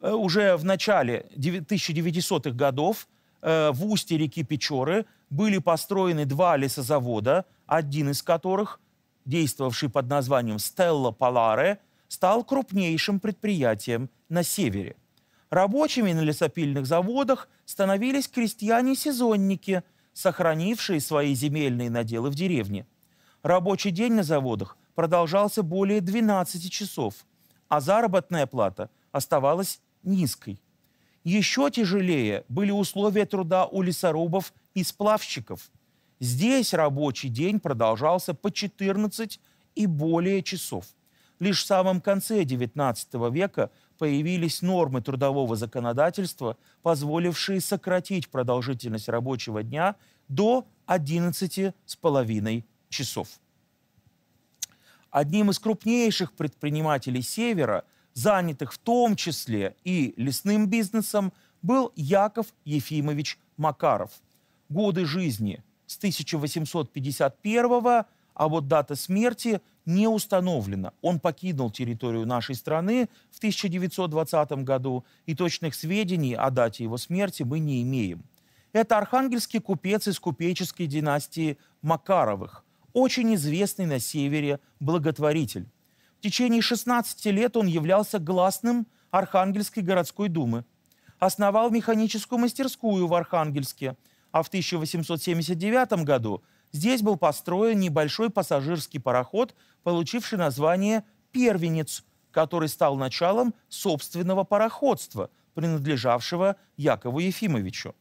S1: Э, уже в начале 1900-х годов э, в устье реки Печоры были построены два лесозавода, один из которых, действовавший под названием «Стелла Паларе, стал крупнейшим предприятием на севере – Рабочими на лесопильных заводах становились крестьяне-сезонники, сохранившие свои земельные наделы в деревне. Рабочий день на заводах продолжался более 12 часов, а заработная плата оставалась низкой. Еще тяжелее были условия труда у лесорубов и сплавщиков. Здесь рабочий день продолжался по 14 и более часов. Лишь в самом конце XIX века появились нормы трудового законодательства, позволившие сократить продолжительность рабочего дня до 11,5 часов. Одним из крупнейших предпринимателей Севера, занятых в том числе и лесным бизнесом, был Яков Ефимович Макаров. Годы жизни с 1851 а вот дата смерти не установлено. Он покинул территорию нашей страны в 1920 году, и точных сведений о дате его смерти мы не имеем. Это архангельский купец из купеческой династии Макаровых, очень известный на севере благотворитель. В течение 16 лет он являлся гласным Архангельской городской думы. Основал механическую мастерскую в Архангельске, а в 1879 году – Здесь был построен небольшой пассажирский пароход, получивший название «Первенец», который стал началом собственного пароходства, принадлежавшего Якову Ефимовичу.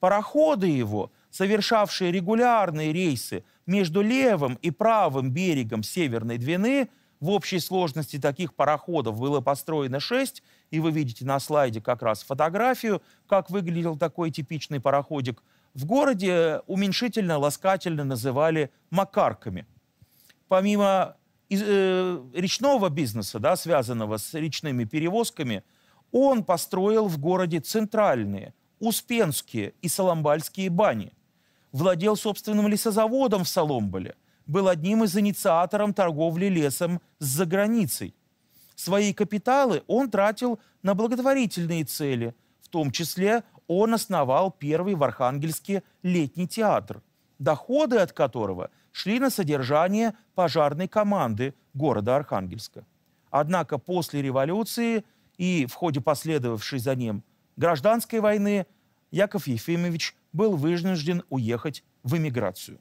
S1: Пароходы его, совершавшие регулярные рейсы между левым и правым берегом Северной Двины, в общей сложности таких пароходов было построено шесть, и вы видите на слайде как раз фотографию, как выглядел такой типичный пароходик – в городе уменьшительно, ласкательно называли макарками. Помимо из, э, речного бизнеса, да, связанного с речными перевозками, он построил в городе центральные, Успенские и Соломбальские бани, владел собственным лесозаводом в Соломболе, был одним из инициатором торговли лесом с заграницей. Свои капиталы он тратил на благотворительные цели, в том числе он основал первый в Архангельске летний театр, доходы от которого шли на содержание пожарной команды города Архангельска. Однако после революции и в ходе последовавшей за ним гражданской войны Яков Ефимович был вынужден уехать в эмиграцию.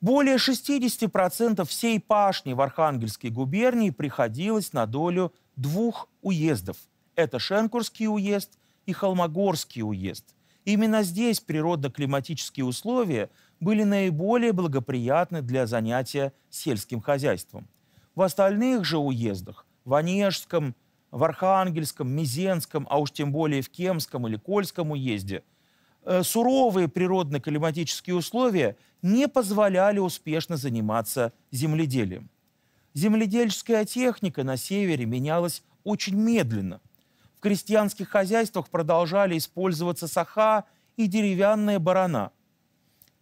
S1: Более 60% всей пашни в Архангельской губернии приходилось на долю двух уездов – это Шенкурский уезд и Холмогорский уезд. Именно здесь природно-климатические условия были наиболее благоприятны для занятия сельским хозяйством. В остальных же уездах – в Онежском, в Архангельском, Мизенском, а уж тем более в Кемском или Кольском уезде – э, суровые природно-климатические условия не позволяли успешно заниматься земледелием. Земледельческая техника на севере менялась очень медленно в крестьянских хозяйствах продолжали использоваться саха и деревянные барана.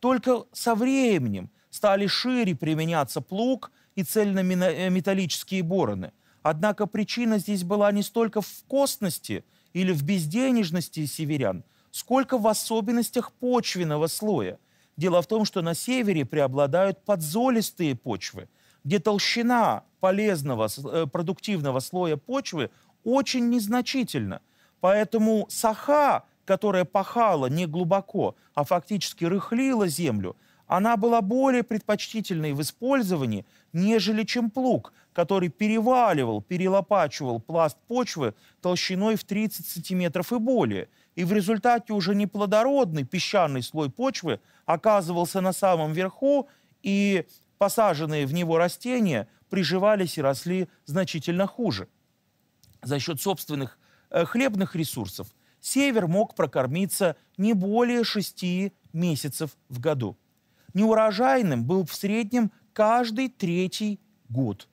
S1: Только со временем стали шире применяться плуг и цельнометаллические э, бороны. Однако причина здесь была не столько в костности или в безденежности северян, сколько в особенностях почвенного слоя. Дело в том, что на севере преобладают подзолистые почвы, где толщина полезного, э, продуктивного слоя почвы очень незначительно. Поэтому саха, которая пахала не глубоко, а фактически рыхлила землю, она была более предпочтительной в использовании, нежели чем плуг, который переваливал, перелопачивал пласт почвы толщиной в 30 сантиметров и более. И в результате уже неплодородный песчаный слой почвы оказывался на самом верху, и посаженные в него растения приживались и росли значительно хуже за счет собственных э, хлебных ресурсов север мог прокормиться не более шести месяцев в году. Неурожайным был в среднем каждый третий год.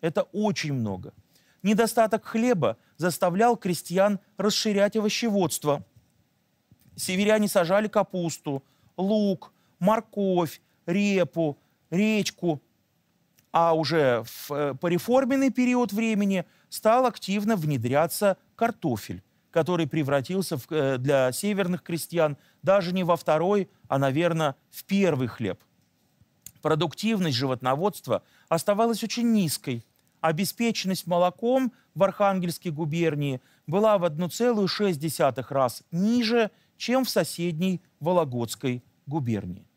S1: Это очень много. Недостаток хлеба заставлял крестьян расширять овощеводство. Северяне сажали капусту, лук, морковь, репу, речку. А уже в, э, по реформенный период времени – стал активно внедряться картофель, который превратился в, э, для северных крестьян даже не во второй, а, наверное, в первый хлеб. Продуктивность животноводства оставалась очень низкой. Обеспеченность а молоком в Архангельской губернии была в 1,6 раз ниже, чем в соседней Вологодской губернии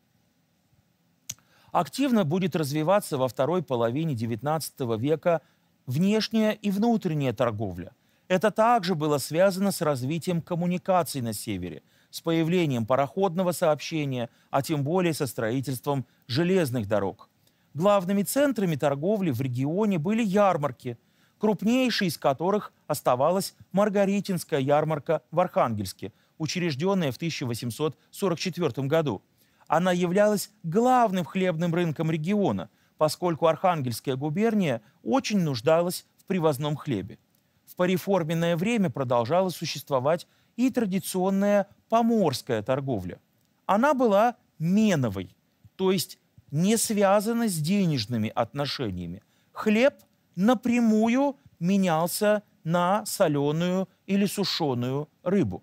S1: активно будет развиваться во второй половине XIX века внешняя и внутренняя торговля. Это также было связано с развитием коммуникаций на севере, с появлением пароходного сообщения, а тем более со строительством железных дорог. Главными центрами торговли в регионе были ярмарки, крупнейшей из которых оставалась Маргаритинская ярмарка в Архангельске, учрежденная в 1844 году. Она являлась главным хлебным рынком региона – поскольку Архангельская губерния очень нуждалась в привозном хлебе. В пореформенное время продолжала существовать и традиционная поморская торговля. Она была меновой, то есть не связана с денежными отношениями. Хлеб напрямую менялся на соленую или сушеную рыбу.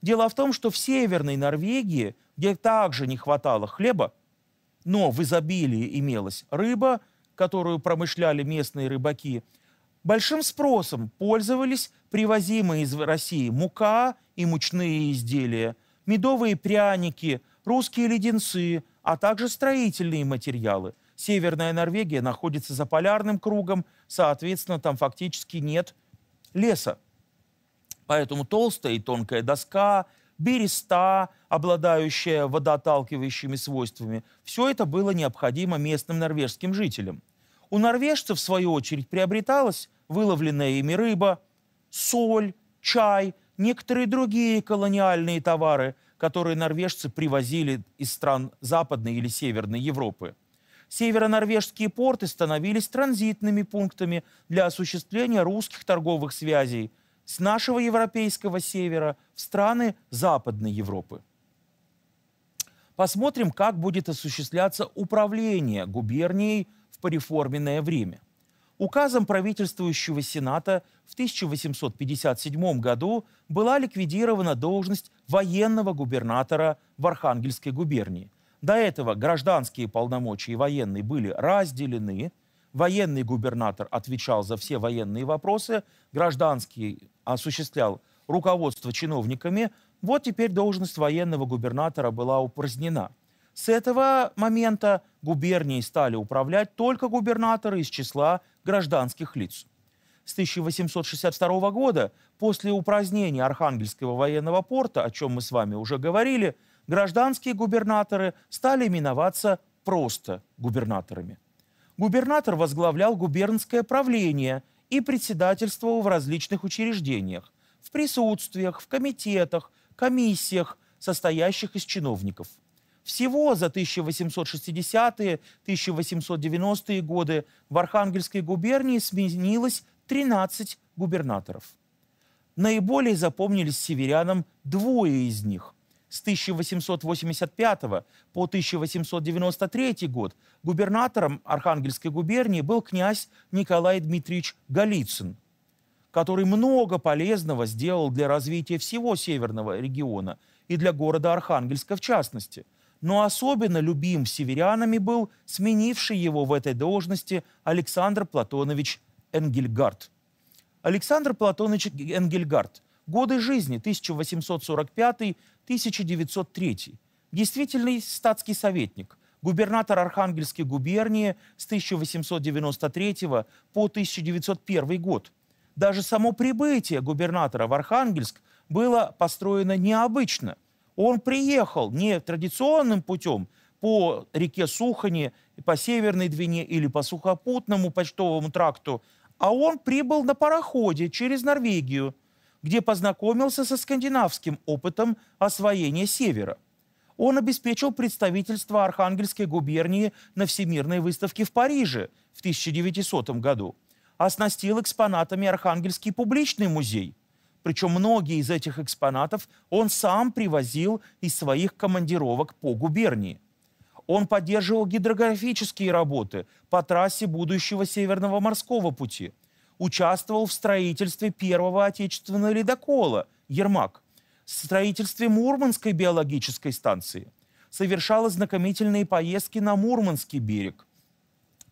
S1: Дело в том, что в Северной Норвегии, где также не хватало хлеба, но в изобилии имелась рыба, которую промышляли местные рыбаки. Большим спросом пользовались привозимые из России мука и мучные изделия, медовые пряники, русские леденцы, а также строительные материалы. Северная Норвегия находится за полярным кругом, соответственно, там фактически нет леса. Поэтому толстая и тонкая доска, береста, обладающая водоотталкивающими свойствами. Все это было необходимо местным норвежским жителям. У норвежцев, в свою очередь, приобреталась выловленная ими рыба, соль, чай, некоторые другие колониальные товары, которые норвежцы привозили из стран Западной или Северной Европы. Северо-норвежские порты становились транзитными пунктами для осуществления русских торговых связей – с нашего европейского севера в страны Западной Европы. Посмотрим, как будет осуществляться управление губернией в пореформенное время. Указом правительствующего Сената в 1857 году была ликвидирована должность военного губернатора в Архангельской губернии. До этого гражданские полномочия и военные были разделены – Военный губернатор отвечал за все военные вопросы, гражданский осуществлял руководство чиновниками. Вот теперь должность военного губернатора была упразднена. С этого момента губернии стали управлять только губернаторы из числа гражданских лиц. С 1862 года, после упразднения Архангельского военного порта, о чем мы с вами уже говорили, гражданские губернаторы стали именоваться просто губернаторами – Губернатор возглавлял губернское правление и председательствовал в различных учреждениях, в присутствиях, в комитетах, комиссиях, состоящих из чиновников. Всего за 1860-е, 1890-е годы в Архангельской губернии сменилось 13 губернаторов. Наиболее запомнились северянам двое из них с 1885 по 1893 год губернатором Архангельской губернии был князь Николай Дмитриевич Голицын, который много полезного сделал для развития всего северного региона и для города Архангельска в частности. Но особенно любим северянами был сменивший его в этой должности Александр Платонович Энгельгард. Александр Платонович Энгельгард. Годы жизни 1845 1903. Действительный статский советник, губернатор Архангельской губернии с 1893 по 1901 год. Даже само прибытие губернатора в Архангельск было построено необычно. Он приехал не традиционным путем, по реке Сухани, по Северной Двине или по сухопутному почтовому тракту, а он прибыл на пароходе через Норвегию – где познакомился со скандинавским опытом освоения Севера. Он обеспечил представительство Архангельской губернии на Всемирной выставке в Париже в 1900 году, оснастил экспонатами Архангельский публичный музей. Причем многие из этих экспонатов он сам привозил из своих командировок по губернии. Он поддерживал гидрографические работы по трассе будущего Северного морского пути – участвовал в строительстве первого отечественного ледокола «Ермак», в строительстве Мурманской биологической станции, совершал ознакомительные поездки на Мурманский берег,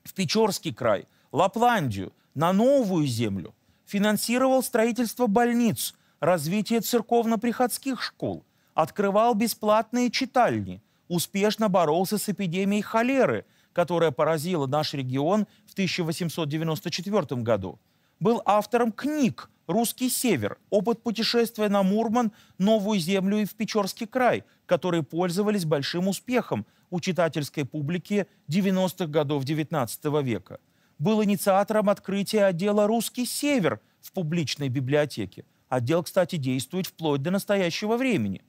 S1: в Печорский край, Лапландию, на Новую землю, финансировал строительство больниц, развитие церковно-приходских школ, открывал бесплатные читальни, успешно боролся с эпидемией холеры – которая поразила наш регион в 1894 году был автором книг «Русский север», «Опыт путешествия на Мурман», «Новую землю» и «В Печорский край», которые пользовались большим успехом у читательской публики 90-х годов XIX века. Был инициатором открытия отдела «Русский север» в публичной библиотеке. Отдел, кстати, действует вплоть до настоящего времени.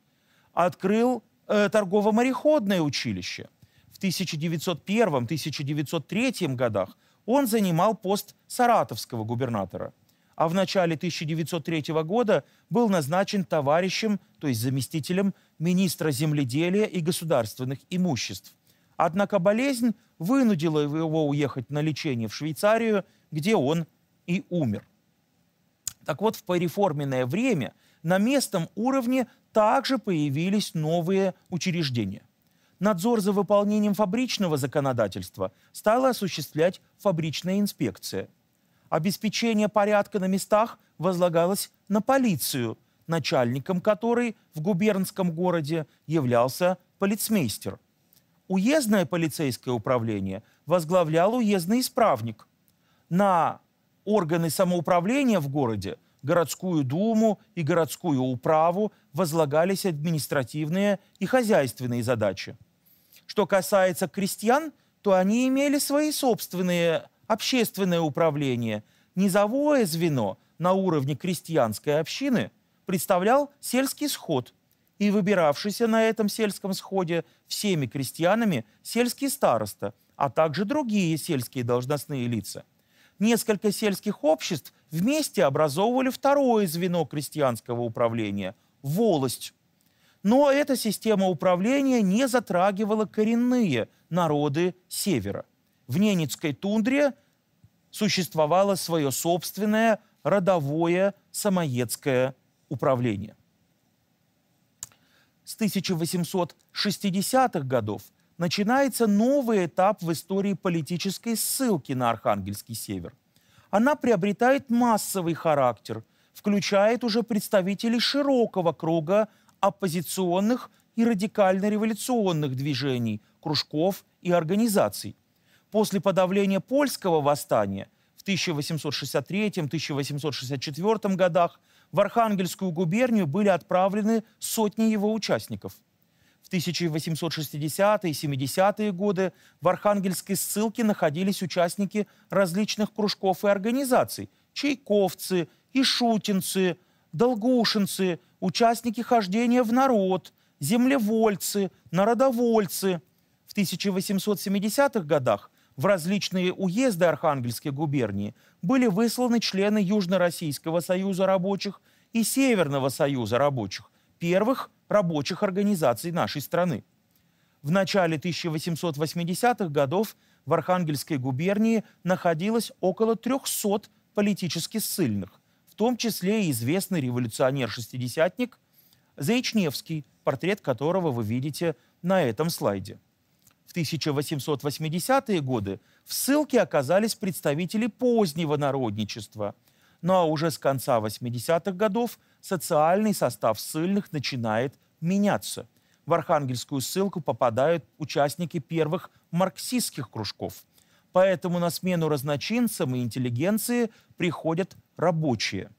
S1: Открыл э, торгово-мореходное училище. В 1901-1903 годах он занимал пост саратовского губернатора, а в начале 1903 года был назначен товарищем, то есть заместителем министра земледелия и государственных имуществ. Однако болезнь вынудила его уехать на лечение в Швейцарию, где он и умер. Так вот, в пореформенное время на местном уровне также появились новые учреждения надзор за выполнением фабричного законодательства стала осуществлять фабричная инспекция. Обеспечение порядка на местах возлагалось на полицию, начальником которой в губернском городе являлся полицмейстер. Уездное полицейское управление возглавлял уездный исправник. На органы самоуправления в городе, городскую думу и городскую управу возлагались административные и хозяйственные задачи. Что касается крестьян, то они имели свои собственные общественное управление. Низовое звено на уровне крестьянской общины представлял сельский сход и выбиравшийся на этом сельском сходе всеми крестьянами сельский староста, а также другие сельские должностные лица. Несколько сельских обществ вместе образовывали второе звено крестьянского управления – волость – но эта система управления не затрагивала коренные народы Севера. В Ненецкой тундре существовало свое собственное родовое самоедское управление. С 1860-х годов начинается новый этап в истории политической ссылки на Архангельский север. Она приобретает массовый характер, включает уже представителей широкого круга оппозиционных и радикально-революционных движений, кружков и организаций. После подавления польского восстания в 1863-1864 годах в Архангельскую губернию были отправлены сотни его участников. В 1860-е 70-е годы в Архангельской ссылке находились участники различных кружков и организаций – чайковцы, ишутинцы, долгушинцы, участники хождения в народ, землевольцы, народовольцы. В 1870-х годах в различные уезды Архангельской губернии были высланы члены Южно-Российского союза рабочих и Северного союза рабочих, первых рабочих организаций нашей страны. В начале 1880-х годов в Архангельской губернии находилось около 300 политически ссыльных в том числе и известный революционер-шестидесятник Заичневский, портрет которого вы видите на этом слайде. В 1880-е годы в ссылке оказались представители позднего народничества, ну а уже с конца 80-х годов социальный состав ссыльных начинает меняться. В архангельскую ссылку попадают участники первых марксистских кружков. Поэтому на смену разночинцам и интеллигенции приходят рабочие.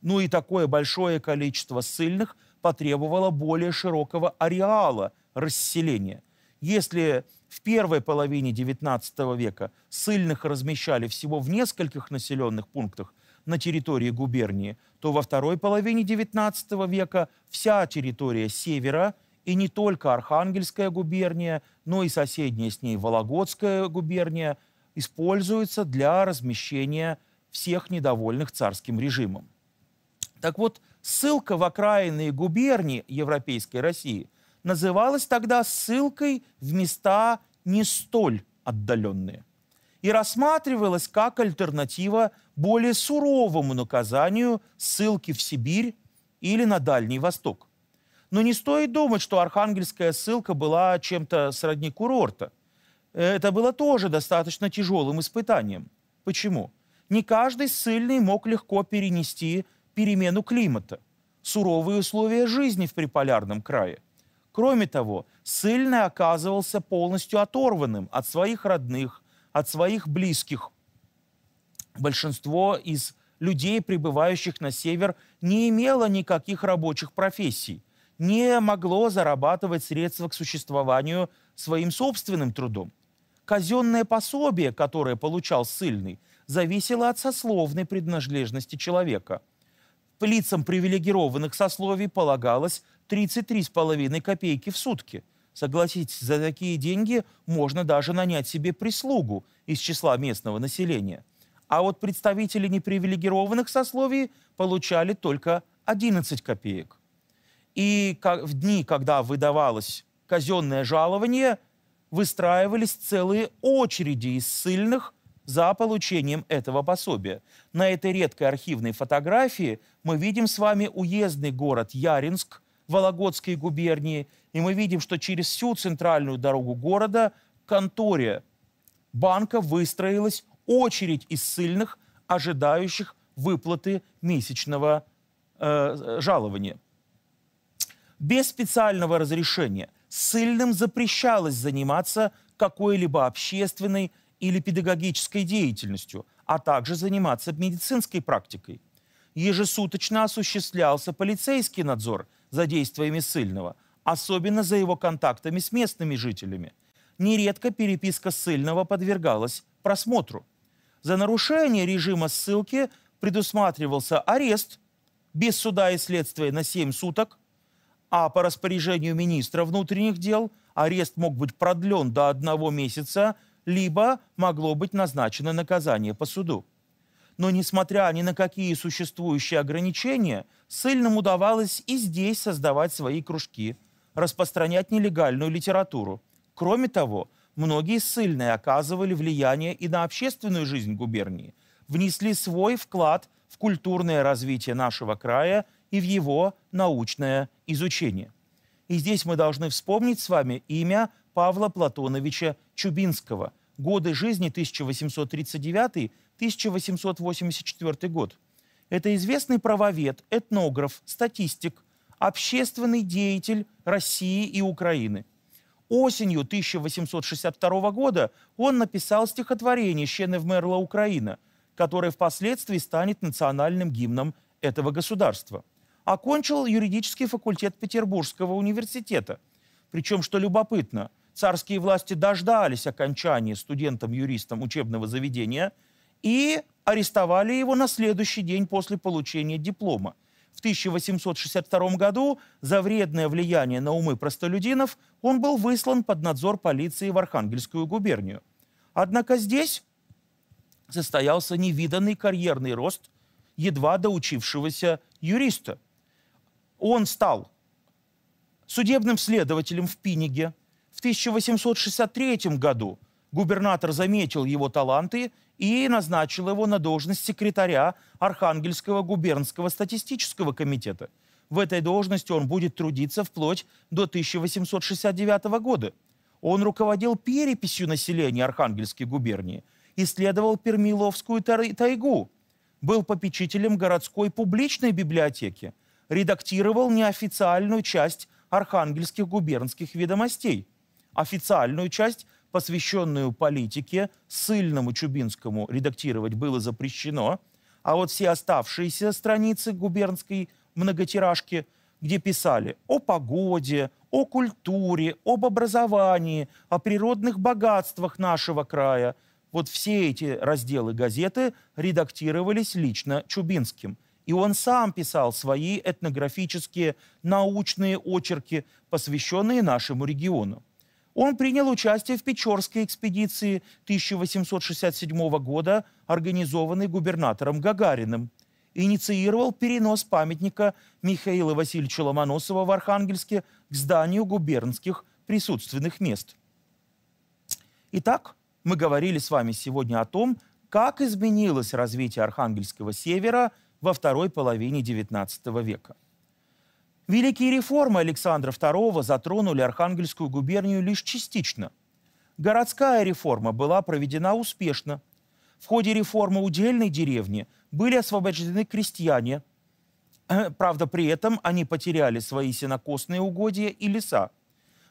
S1: Ну и такое большое количество ссыльных потребовало более широкого ареала расселения. Если в первой половине XIX века ссыльных размещали всего в нескольких населенных пунктах на территории губернии, то во второй половине XIX века вся территория севера и не только Архангельская губерния, но и соседняя с ней Вологодская губерния используется для размещения всех недовольных царским режимом. Так вот, ссылка в окраинные губернии Европейской России называлась тогда ссылкой в места не столь отдаленные и рассматривалась как альтернатива более суровому наказанию ссылки в Сибирь или на Дальний Восток. Но не стоит думать, что архангельская ссылка была чем-то сродни курорта. Это было тоже достаточно тяжелым испытанием. Почему? не каждый сильный мог легко перенести перемену климата, суровые условия жизни в приполярном крае. Кроме того, сильный оказывался полностью оторванным от своих родных, от своих близких. Большинство из людей, прибывающих на север, не имело никаких рабочих профессий, не могло зарабатывать средства к существованию своим собственным трудом. Казенное пособие, которое получал сильный, зависело от сословной принадлежности человека. Лицам привилегированных сословий полагалось 33,5 копейки в сутки. Согласитесь, за такие деньги можно даже нанять себе прислугу из числа местного населения. А вот представители непривилегированных сословий получали только 11 копеек. И в дни, когда выдавалось казенное жалование, выстраивались целые очереди из сильных за получением этого пособия. На этой редкой архивной фотографии мы видим с вами уездный город Яринск Вологодской губернии, и мы видим, что через всю центральную дорогу города к конторе банка выстроилась очередь из сильных, ожидающих выплаты месячного э, э жалования. Без специального разрешения сильным запрещалось заниматься какой-либо общественной или педагогической деятельностью, а также заниматься медицинской практикой. Ежесуточно осуществлялся полицейский надзор за действиями Сыльного, особенно за его контактами с местными жителями. Нередко переписка Сыльного подвергалась просмотру. За нарушение режима ссылки предусматривался арест без суда и следствия на 7 суток, а по распоряжению министра внутренних дел арест мог быть продлен до одного месяца – либо могло быть назначено наказание по суду. Но несмотря ни на какие существующие ограничения, ссыльным удавалось и здесь создавать свои кружки, распространять нелегальную литературу. Кроме того, многие ссыльные оказывали влияние и на общественную жизнь губернии, внесли свой вклад в культурное развитие нашего края и в его научное изучение. И здесь мы должны вспомнить с вами имя Павла Платоновича Чубинского, годы жизни 1839-1884 год. Это известный правовед, этнограф, статистик, общественный деятель России и Украины. Осенью 1862 года он написал стихотворение «Щеневмерла Украина», которое впоследствии станет национальным гимном этого государства. Окончил юридический факультет Петербургского университета. Причем, что любопытно, царские власти дождались окончания студентом-юристом учебного заведения и арестовали его на следующий день после получения диплома. В 1862 году за вредное влияние на умы простолюдинов он был выслан под надзор полиции в Архангельскую губернию. Однако здесь состоялся невиданный карьерный рост едва доучившегося юриста. Он стал судебным следователем в Пиниге – в 1863 году губернатор заметил его таланты и назначил его на должность секретаря Архангельского губернского статистического комитета. В этой должности он будет трудиться вплоть до 1869 года. Он руководил переписью населения Архангельской губернии, исследовал Пермиловскую тайгу, был попечителем городской публичной библиотеки, редактировал неофициальную часть архангельских губернских ведомостей – официальную часть, посвященную политике, сыльному Чубинскому редактировать было запрещено, а вот все оставшиеся страницы губернской многотиражки, где писали о погоде, о культуре, об образовании, о природных богатствах нашего края. Вот все эти разделы газеты редактировались лично Чубинским. И он сам писал свои этнографические научные очерки, посвященные нашему региону. Он принял участие в Печорской экспедиции 1867 года, организованной губернатором Гагариным. Инициировал перенос памятника Михаила Васильевича Ломоносова в Архангельске к зданию губернских присутственных мест. Итак, мы говорили с вами сегодня о том, как изменилось развитие Архангельского севера во второй половине XIX века – Великие реформы Александра II затронули Архангельскую губернию лишь частично. Городская реформа была проведена успешно. В ходе реформы удельной деревни были освобождены крестьяне. Правда, при этом они потеряли свои сенокосные угодья и леса.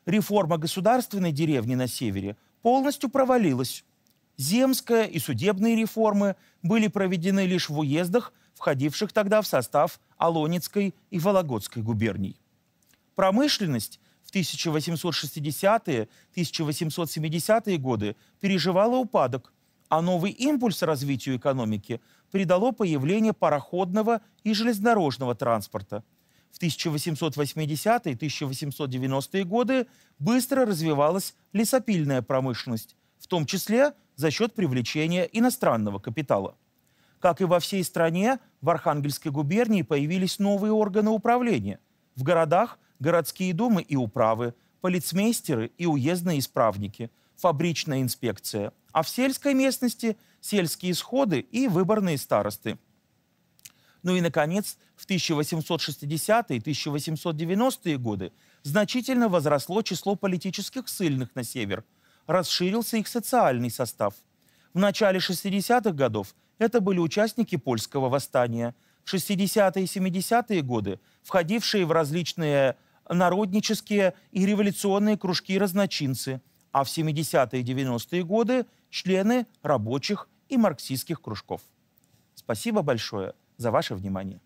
S1: Реформа государственной деревни на севере полностью провалилась. Земская и судебные реформы были проведены лишь в уездах – входивших тогда в состав Алонецкой и Вологодской губерний. Промышленность в 1860-1870-е годы переживала упадок, а новый импульс развитию экономики придало появление пароходного и железнодорожного транспорта. В 1880-1890-е годы быстро развивалась лесопильная промышленность, в том числе за счет привлечения иностранного капитала. Как и во всей стране, в Архангельской губернии появились новые органы управления. В городах – городские думы и управы, полицмейстеры и уездные исправники, фабричная инспекция, а в сельской местности – сельские исходы и выборные старосты. Ну и, наконец, в 1860-е и 1890-е годы значительно возросло число политических ссыльных на север, расширился их социальный состав. В начале 60-х годов – это были участники польского восстания. В 60-е и 70-е годы, входившие в различные народнические и революционные кружки разночинцы, а в 70-е и 90-е годы члены рабочих и марксистских кружков. Спасибо большое за ваше внимание.